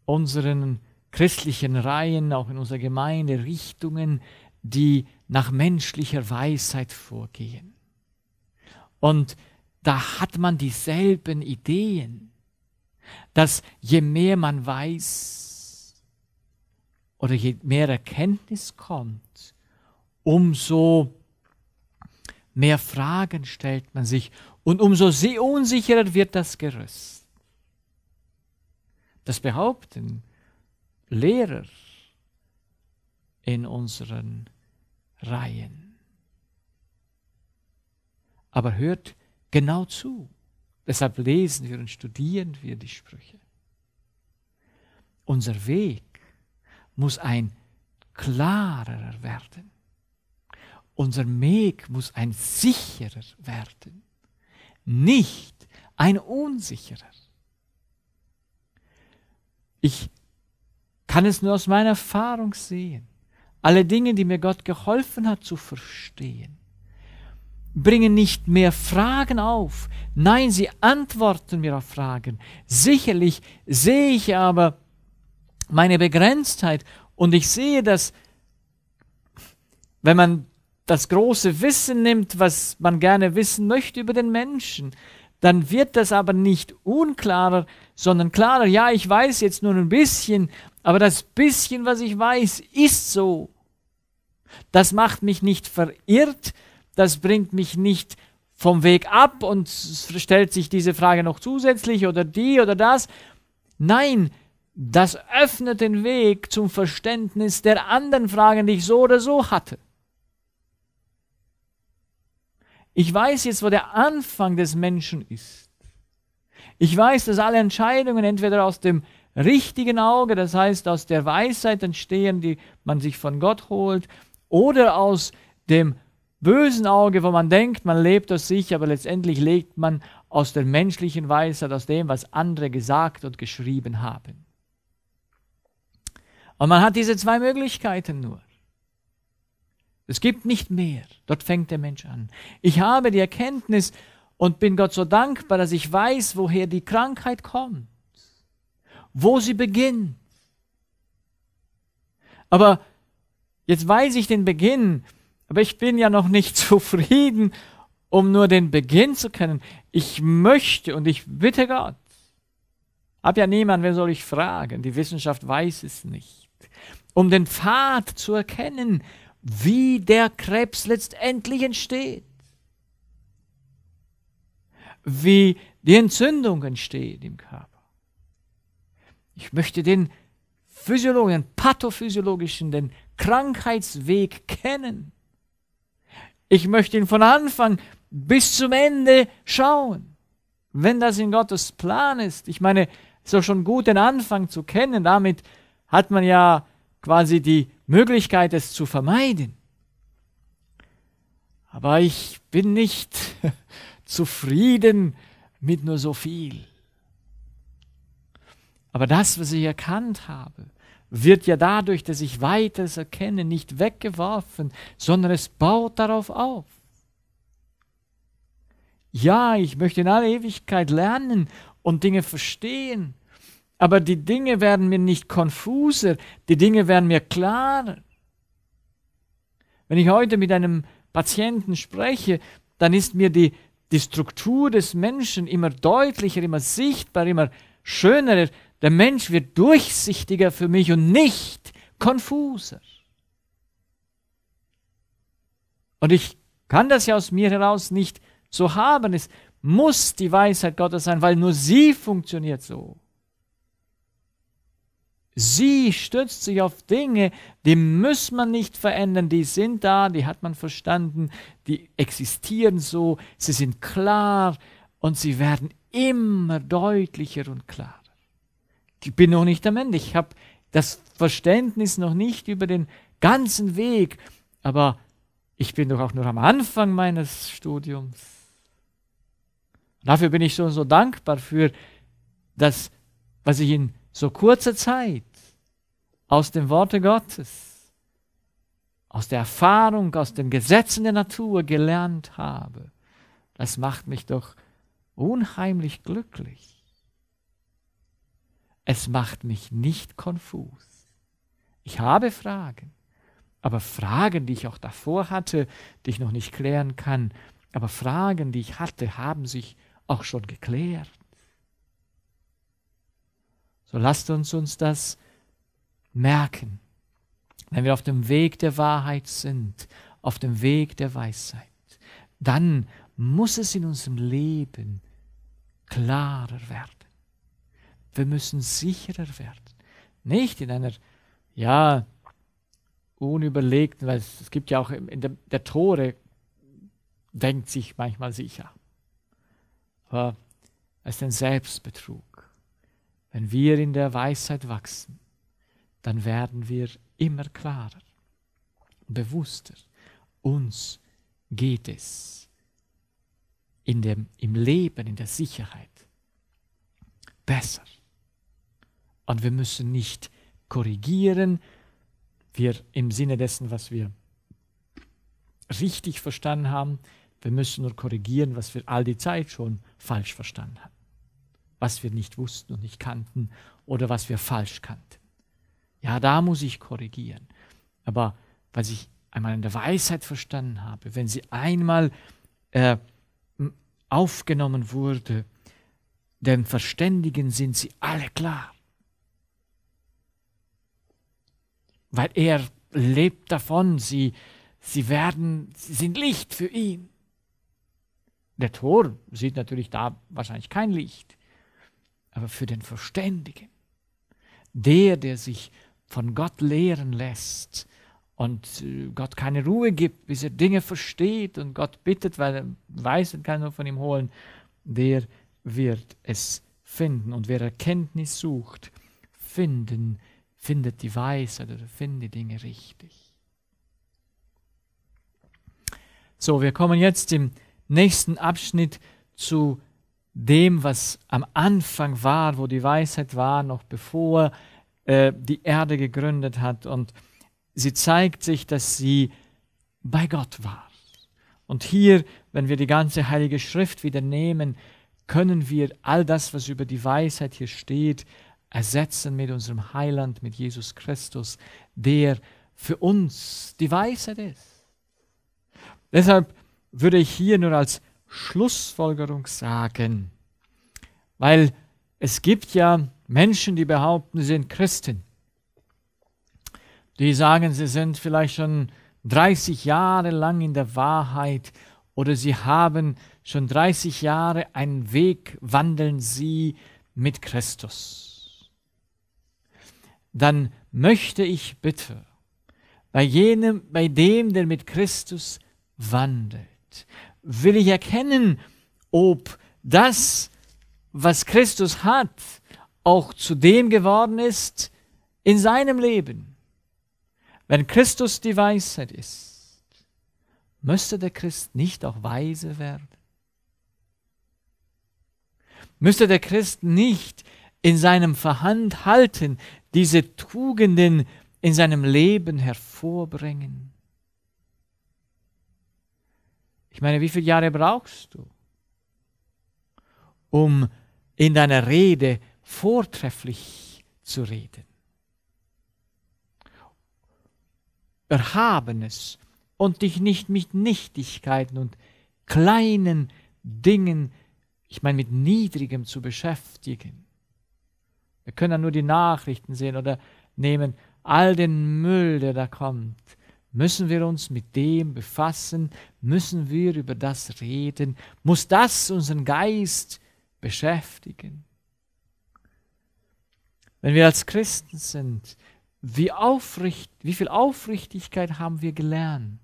unseren christlichen Reihen, auch in unserer Gemeinde, Richtungen, die nach menschlicher Weisheit vorgehen. Und da hat man dieselben Ideen, dass je mehr man weiß oder je mehr Erkenntnis kommt, umso mehr Fragen stellt man sich und umso unsicherer wird das Gerüst. Das behaupten Lehrer in unseren Reihen. Aber hört genau zu. Deshalb lesen wir und studieren wir die Sprüche. Unser Weg muss ein klarerer werden. Unser Weg muss ein sicherer werden, nicht ein unsicherer. Ich kann es nur aus meiner Erfahrung sehen alle Dinge, die mir Gott geholfen hat zu verstehen, bringen nicht mehr Fragen auf. Nein, sie antworten mir auf Fragen. Sicherlich sehe ich aber meine Begrenztheit und ich sehe, dass wenn man das große Wissen nimmt, was man gerne wissen möchte über den Menschen, dann wird das aber nicht unklarer, sondern klarer. Ja, ich weiß jetzt nur ein bisschen, aber das bisschen, was ich weiß, ist so. Das macht mich nicht verirrt, das bringt mich nicht vom Weg ab und stellt sich diese Frage noch zusätzlich oder die oder das. Nein, das öffnet den Weg zum Verständnis der anderen Fragen, die ich so oder so hatte. Ich weiß jetzt, wo der Anfang des Menschen ist. Ich weiß, dass alle Entscheidungen entweder aus dem richtigen Auge, das heißt aus der Weisheit entstehen, die man sich von Gott holt, oder aus dem bösen Auge, wo man denkt, man lebt aus sich, aber letztendlich lebt man aus der menschlichen Weisheit, aus dem, was andere gesagt und geschrieben haben. Und man hat diese zwei Möglichkeiten nur. Es gibt nicht mehr. Dort fängt der Mensch an. Ich habe die Erkenntnis und bin Gott so dankbar, dass ich weiß, woher die Krankheit kommt, wo sie beginnt. Aber Jetzt weiß ich den Beginn, aber ich bin ja noch nicht zufrieden, um nur den Beginn zu kennen. Ich möchte und ich bitte Gott. Hab ja niemand, wer soll ich fragen? Die Wissenschaft weiß es nicht. Um den Pfad zu erkennen, wie der Krebs letztendlich entsteht. Wie die Entzündung entsteht im Körper. Ich möchte den Physiologen, pathophysiologischen, den Krankheitsweg kennen. Ich möchte ihn von Anfang bis zum Ende schauen. Wenn das in Gottes Plan ist, ich meine, so schon gut, den Anfang zu kennen. Damit hat man ja quasi die Möglichkeit, es zu vermeiden. Aber ich bin nicht zufrieden mit nur so viel. Aber das, was ich erkannt habe, wird ja dadurch, dass ich weiteres erkenne, nicht weggeworfen, sondern es baut darauf auf. Ja, ich möchte in aller Ewigkeit lernen und Dinge verstehen, aber die Dinge werden mir nicht konfuser, die Dinge werden mir klarer. Wenn ich heute mit einem Patienten spreche, dann ist mir die, die Struktur des Menschen immer deutlicher, immer sichtbar, immer schöner der Mensch wird durchsichtiger für mich und nicht konfuser. Und ich kann das ja aus mir heraus nicht so haben. Es muss die Weisheit Gottes sein, weil nur sie funktioniert so. Sie stützt sich auf Dinge, die muss man nicht verändern, die sind da, die hat man verstanden, die existieren so, sie sind klar und sie werden immer deutlicher und klar ich bin noch nicht am Ende. Ich habe das Verständnis noch nicht über den ganzen Weg, aber ich bin doch auch nur am Anfang meines Studiums. Dafür bin ich schon so dankbar für das, was ich in so kurzer Zeit aus dem Worte Gottes, aus der Erfahrung, aus den Gesetzen der Natur gelernt habe. Das macht mich doch unheimlich glücklich. Es macht mich nicht konfus. Ich habe Fragen, aber Fragen, die ich auch davor hatte, die ich noch nicht klären kann, aber Fragen, die ich hatte, haben sich auch schon geklärt. So lasst uns uns das merken, wenn wir auf dem Weg der Wahrheit sind, auf dem Weg der Weisheit, dann muss es in unserem Leben klarer werden. Wir müssen sicherer werden. Nicht in einer, ja, unüberlegten, weil es, es gibt ja auch in der, der Tore, denkt sich manchmal sicher. Aber es ist ein Selbstbetrug. Wenn wir in der Weisheit wachsen, dann werden wir immer klarer, bewusster. Uns geht es in dem, im Leben, in der Sicherheit besser. Und wir müssen nicht korrigieren, wir im Sinne dessen, was wir richtig verstanden haben, wir müssen nur korrigieren, was wir all die Zeit schon falsch verstanden haben, was wir nicht wussten und nicht kannten oder was wir falsch kannten. Ja, da muss ich korrigieren. Aber was ich einmal in der Weisheit verstanden habe, wenn sie einmal äh, aufgenommen wurde, dem Verständigen sind sie alle klar. weil er lebt davon, sie, sie werden, sie sind Licht für ihn. Der Tor sieht natürlich da wahrscheinlich kein Licht, aber für den Verständigen, der, der sich von Gott lehren lässt und äh, Gott keine Ruhe gibt, bis er Dinge versteht und Gott bittet, weil er weiß und kann nur von ihm holen, der wird es finden. Und wer Erkenntnis sucht, finden findet die Weisheit oder findet die Dinge richtig. So, wir kommen jetzt im nächsten Abschnitt zu dem, was am Anfang war, wo die Weisheit war, noch bevor äh, die Erde gegründet hat. Und sie zeigt sich, dass sie bei Gott war. Und hier, wenn wir die ganze Heilige Schrift wieder nehmen, können wir all das, was über die Weisheit hier steht, ersetzen mit unserem Heiland, mit Jesus Christus, der für uns die Weisheit ist. Deshalb würde ich hier nur als Schlussfolgerung sagen, weil es gibt ja Menschen, die behaupten, sie sind Christen. Die sagen, sie sind vielleicht schon 30 Jahre lang in der Wahrheit oder sie haben schon 30 Jahre einen Weg, wandeln sie mit Christus dann möchte ich bitte bei jenem, bei dem, der mit Christus wandelt, will ich erkennen, ob das, was Christus hat, auch zu dem geworden ist in seinem Leben. Wenn Christus die Weisheit ist, müsste der Christ nicht auch weise werden? Müsste der Christ nicht in seinem Verhandhalten diese Tugenden in seinem Leben hervorbringen. Ich meine, wie viele Jahre brauchst du, um in deiner Rede vortrefflich zu reden? Erhabenes und dich nicht mit Nichtigkeiten und kleinen Dingen, ich meine mit Niedrigem zu beschäftigen. Wir können dann nur die Nachrichten sehen oder nehmen all den Müll, der da kommt. Müssen wir uns mit dem befassen? Müssen wir über das reden? Muss das unseren Geist beschäftigen? Wenn wir als Christen sind, wie, aufricht, wie viel Aufrichtigkeit haben wir gelernt?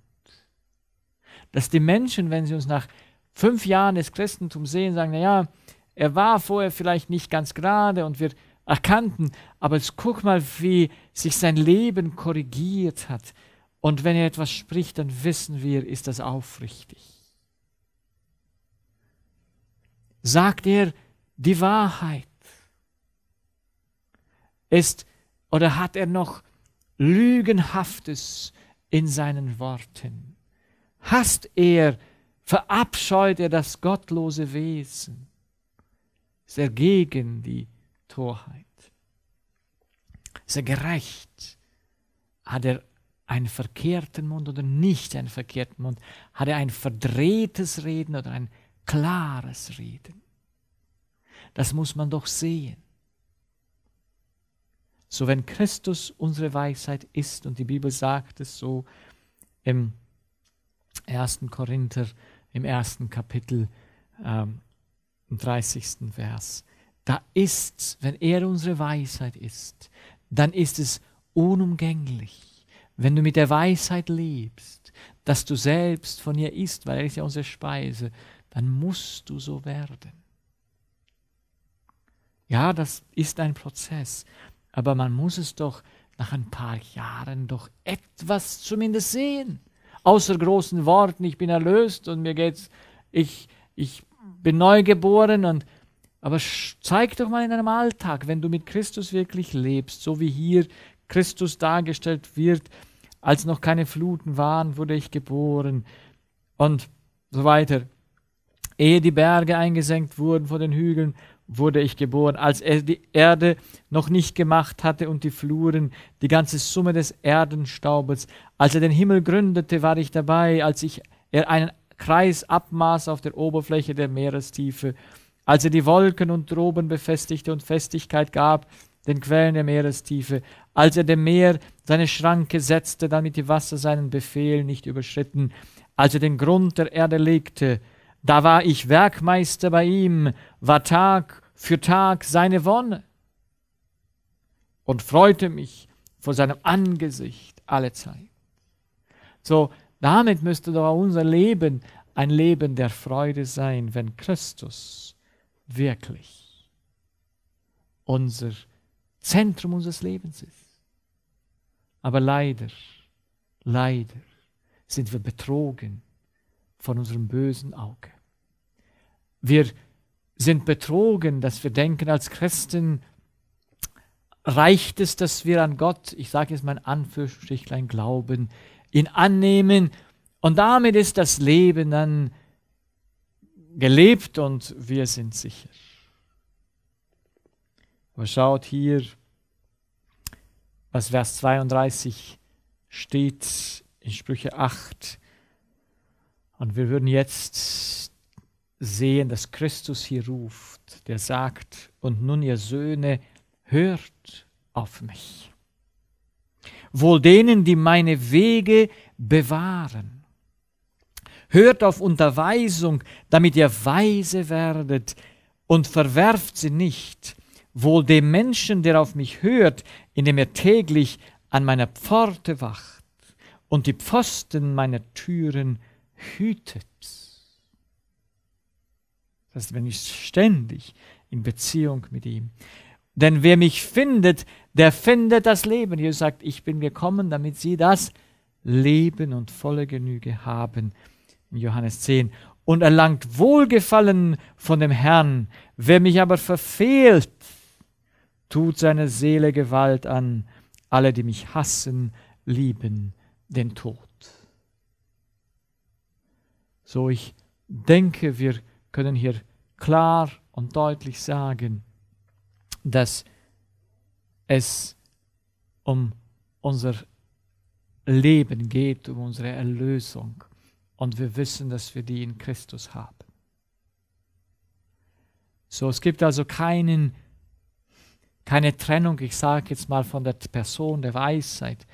Dass die Menschen, wenn sie uns nach fünf Jahren des Christentums sehen, sagen, naja, er war vorher vielleicht nicht ganz gerade und wir erkannten. Aber jetzt guck mal, wie sich sein Leben korrigiert hat. Und wenn er etwas spricht, dann wissen wir, ist das aufrichtig. Sagt er die Wahrheit? Ist oder hat er noch Lügenhaftes in seinen Worten? Hasst er, verabscheut er das gottlose Wesen? Ist er gegen die Torheit. Sehr gerecht. Hat er einen verkehrten Mund oder nicht einen verkehrten Mund? Hat er ein verdrehtes Reden oder ein klares Reden? Das muss man doch sehen. So wenn Christus unsere Weisheit ist, und die Bibel sagt es so im 1. Korinther, im ersten Kapitel, ähm, im 30. Vers, da ist, wenn er unsere Weisheit ist, dann ist es unumgänglich, wenn du mit der Weisheit lebst, dass du selbst von ihr isst, weil er ist ja unsere Speise, dann musst du so werden. Ja, das ist ein Prozess, aber man muss es doch nach ein paar Jahren doch etwas zumindest sehen. Außer großen Worten, ich bin erlöst und mir geht's, ich, ich bin neu geboren und aber zeig doch mal in deinem Alltag, wenn du mit Christus wirklich lebst, so wie hier Christus dargestellt wird, als noch keine Fluten waren, wurde ich geboren und so weiter. Ehe die Berge eingesenkt wurden von den Hügeln, wurde ich geboren, als er die Erde noch nicht gemacht hatte und die Fluren, die ganze Summe des Erdenstaubes. Als er den Himmel gründete, war ich dabei, als ich er einen Kreis abmaß auf der Oberfläche der Meerestiefe als er die Wolken und Droben befestigte und Festigkeit gab, den Quellen der Meerestiefe, als er dem Meer seine Schranke setzte, damit die Wasser seinen Befehl nicht überschritten, als er den Grund der Erde legte, da war ich Werkmeister bei ihm, war Tag für Tag seine Wonne und freute mich vor seinem Angesicht alle Zeit. So, damit müsste doch unser Leben ein Leben der Freude sein, wenn Christus wirklich unser Zentrum unseres Lebens ist. Aber leider, leider sind wir betrogen von unserem bösen Auge. Wir sind betrogen, dass wir denken, als Christen reicht es, dass wir an Gott, ich sage jetzt mein Anführungsstrichlein, glauben, ihn annehmen und damit ist das Leben dann gelebt und wir sind sicher. Aber schaut hier, was Vers 32 steht in Sprüche 8. Und wir würden jetzt sehen, dass Christus hier ruft, der sagt, und nun ihr Söhne, hört auf mich. Wohl denen, die meine Wege bewahren hört auf Unterweisung, damit ihr weise werdet und verwerft sie nicht. Wohl dem Menschen, der auf mich hört, indem er täglich an meiner Pforte wacht und die Pfosten meiner Türen hütet. Das heißt, wenn ich ständig in Beziehung mit ihm. Denn wer mich findet, der findet das Leben. Jesus sagt, ich bin gekommen, damit sie das Leben und volle Genüge haben in Johannes 10, und erlangt Wohlgefallen von dem Herrn. Wer mich aber verfehlt, tut seine Seele Gewalt an. Alle, die mich hassen, lieben den Tod. So, ich denke, wir können hier klar und deutlich sagen, dass es um unser Leben geht, um unsere Erlösung und wir wissen, dass wir die in Christus haben. So, es gibt also keinen, keine Trennung, ich sage jetzt mal, von der Person der Weisheit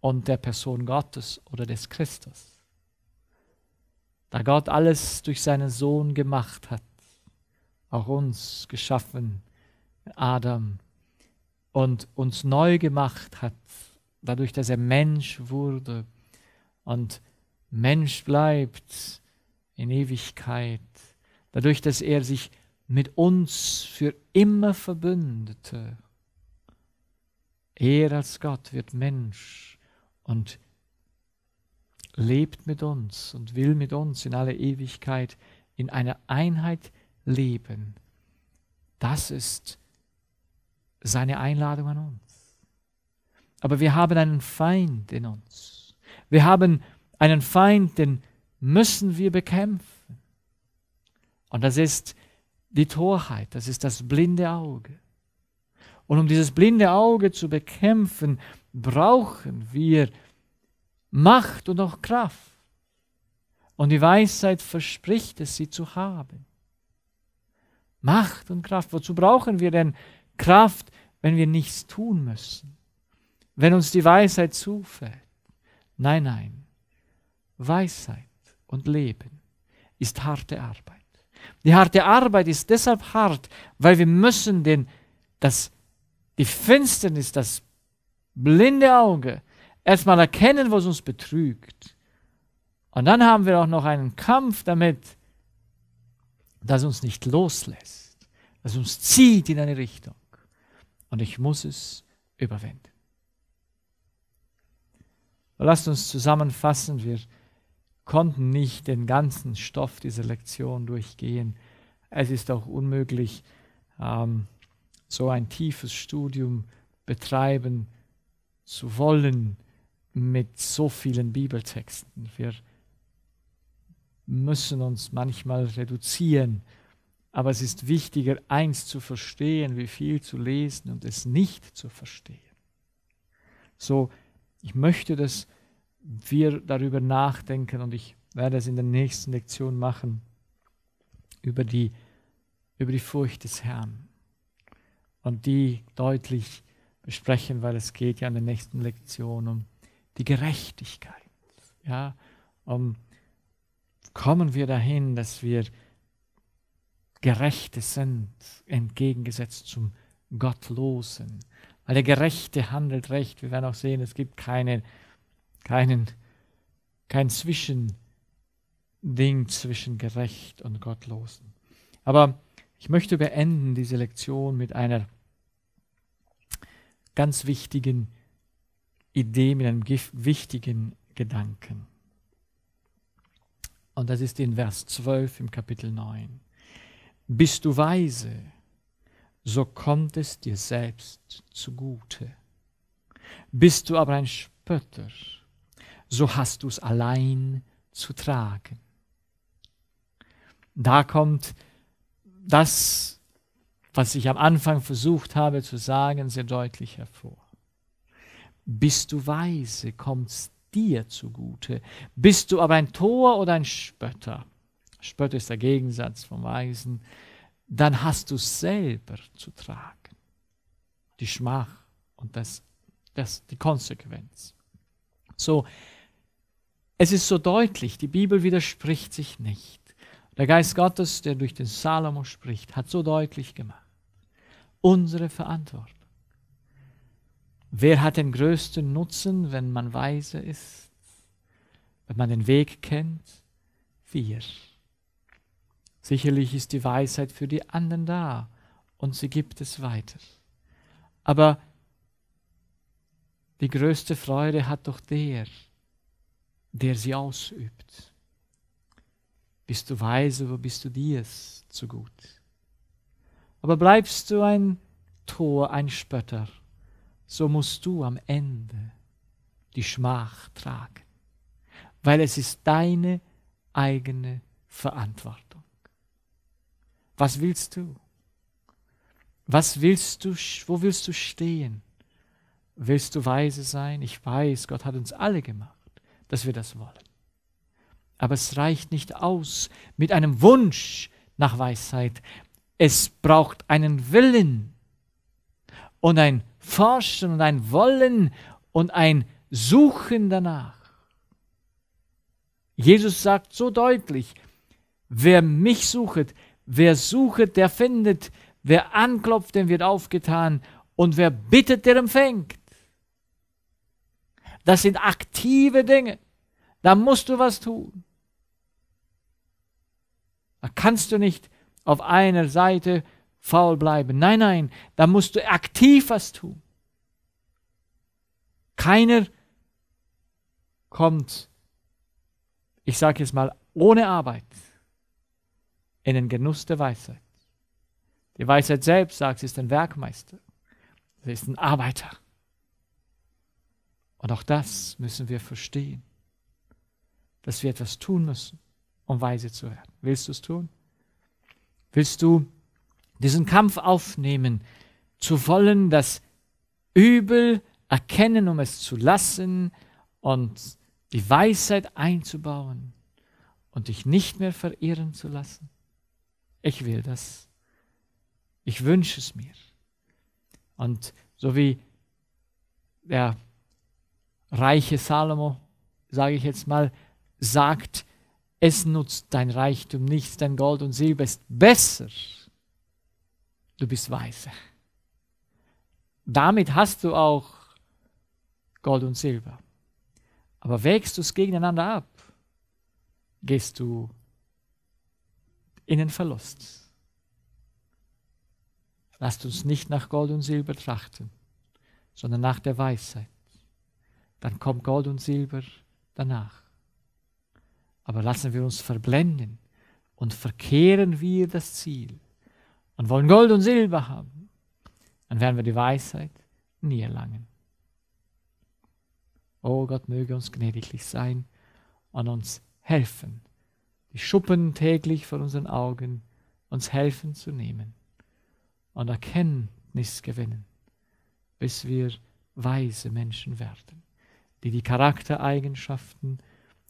und der Person Gottes oder des Christus. Da Gott alles durch seinen Sohn gemacht hat, auch uns geschaffen, Adam, und uns neu gemacht hat, dadurch, dass er Mensch wurde und Mensch bleibt in Ewigkeit, dadurch, dass er sich mit uns für immer verbündete. Er als Gott wird Mensch und lebt mit uns und will mit uns in aller Ewigkeit in einer Einheit leben. Das ist seine Einladung an uns. Aber wir haben einen Feind in uns. Wir haben einen Feind, den müssen wir bekämpfen. Und das ist die Torheit, das ist das blinde Auge. Und um dieses blinde Auge zu bekämpfen, brauchen wir Macht und auch Kraft. Und die Weisheit verspricht es, sie zu haben. Macht und Kraft. Wozu brauchen wir denn Kraft, wenn wir nichts tun müssen? Wenn uns die Weisheit zufällt? Nein, nein. Weisheit und Leben ist harte Arbeit. Die harte Arbeit ist deshalb hart, weil wir müssen den, das, die Finsternis, das blinde Auge erstmal erkennen, was uns betrügt. Und dann haben wir auch noch einen Kampf damit, das uns nicht loslässt, das uns zieht in eine Richtung. Und ich muss es überwinden. Lasst uns zusammenfassen, wir konnten nicht den ganzen Stoff dieser Lektion durchgehen. Es ist auch unmöglich, ähm, so ein tiefes Studium betreiben zu wollen mit so vielen Bibeltexten. Wir müssen uns manchmal reduzieren, aber es ist wichtiger, eins zu verstehen, wie viel zu lesen und es nicht zu verstehen. So, ich möchte das wir darüber nachdenken und ich werde es in der nächsten Lektion machen, über die, über die Furcht des Herrn. Und die deutlich besprechen, weil es geht ja in der nächsten Lektion um die Gerechtigkeit. Ja, um kommen wir dahin, dass wir Gerechte sind, entgegengesetzt zum Gottlosen. Weil der Gerechte handelt recht. Wir werden auch sehen, es gibt keine keinen, kein Zwischending zwischen gerecht und Gottlosen. Aber ich möchte beenden diese Lektion mit einer ganz wichtigen Idee, mit einem wichtigen Gedanken. Und das ist in Vers 12 im Kapitel 9. Bist du weise, so kommt es dir selbst zugute. Bist du aber ein Spötter, so hast du es allein zu tragen. Da kommt das, was ich am Anfang versucht habe zu sagen, sehr deutlich hervor. Bist du weise, kommt es dir zugute. Bist du aber ein Tor oder ein Spötter, Spötter ist der Gegensatz vom Weisen, dann hast du es selber zu tragen. Die Schmach und das, das, die Konsequenz. So, es ist so deutlich, die Bibel widerspricht sich nicht. Der Geist Gottes, der durch den Salomo spricht, hat so deutlich gemacht, unsere Verantwortung. Wer hat den größten Nutzen, wenn man weise ist, wenn man den Weg kennt? Wir. Sicherlich ist die Weisheit für die anderen da und sie gibt es weiter. Aber die größte Freude hat doch der, der sie ausübt. Bist du weise, wo bist du dir zu gut? Aber bleibst du ein Tor, ein Spötter, so musst du am Ende die Schmach tragen, weil es ist deine eigene Verantwortung. Was willst du? Was willst du, wo willst du stehen? Willst du weise sein? Ich weiß, Gott hat uns alle gemacht dass wir das wollen. Aber es reicht nicht aus mit einem Wunsch nach Weisheit. Es braucht einen Willen und ein Forschen und ein Wollen und ein Suchen danach. Jesus sagt so deutlich, wer mich suchet, wer suchet, der findet, wer anklopft, dem wird aufgetan und wer bittet, der empfängt. Das sind aktive Dinge. Da musst du was tun. Da kannst du nicht auf einer Seite faul bleiben. Nein, nein, da musst du aktiv was tun. Keiner kommt, ich sage jetzt mal, ohne Arbeit in den Genuss der Weisheit. Die Weisheit selbst sagt, sie ist ein Werkmeister, sie ist ein Arbeiter. Und auch das müssen wir verstehen, dass wir etwas tun müssen, um weise zu werden. Willst du es tun? Willst du diesen Kampf aufnehmen, zu wollen, das Übel erkennen, um es zu lassen und die Weisheit einzubauen und dich nicht mehr verirren zu lassen? Ich will das. Ich wünsche es mir. Und so wie der reiche Salomo, sage ich jetzt mal, sagt, es nutzt dein Reichtum nichts, dein Gold und Silber ist besser. Du bist weise. Damit hast du auch Gold und Silber. Aber wägst du es gegeneinander ab, gehst du in den Verlust. Lasst uns nicht nach Gold und Silber trachten, sondern nach der Weisheit dann kommt Gold und Silber danach. Aber lassen wir uns verblenden und verkehren wir das Ziel und wollen Gold und Silber haben, dann werden wir die Weisheit nie erlangen. Oh Gott, möge uns gnädiglich sein und uns helfen, die Schuppen täglich vor unseren Augen uns helfen zu nehmen und Erkenntnis gewinnen, bis wir weise Menschen werden die die Charaktereigenschaften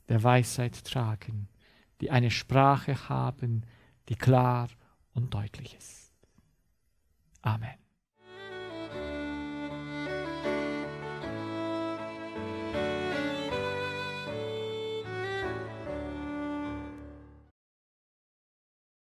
der Weisheit tragen, die eine Sprache haben, die klar und deutlich ist. Amen.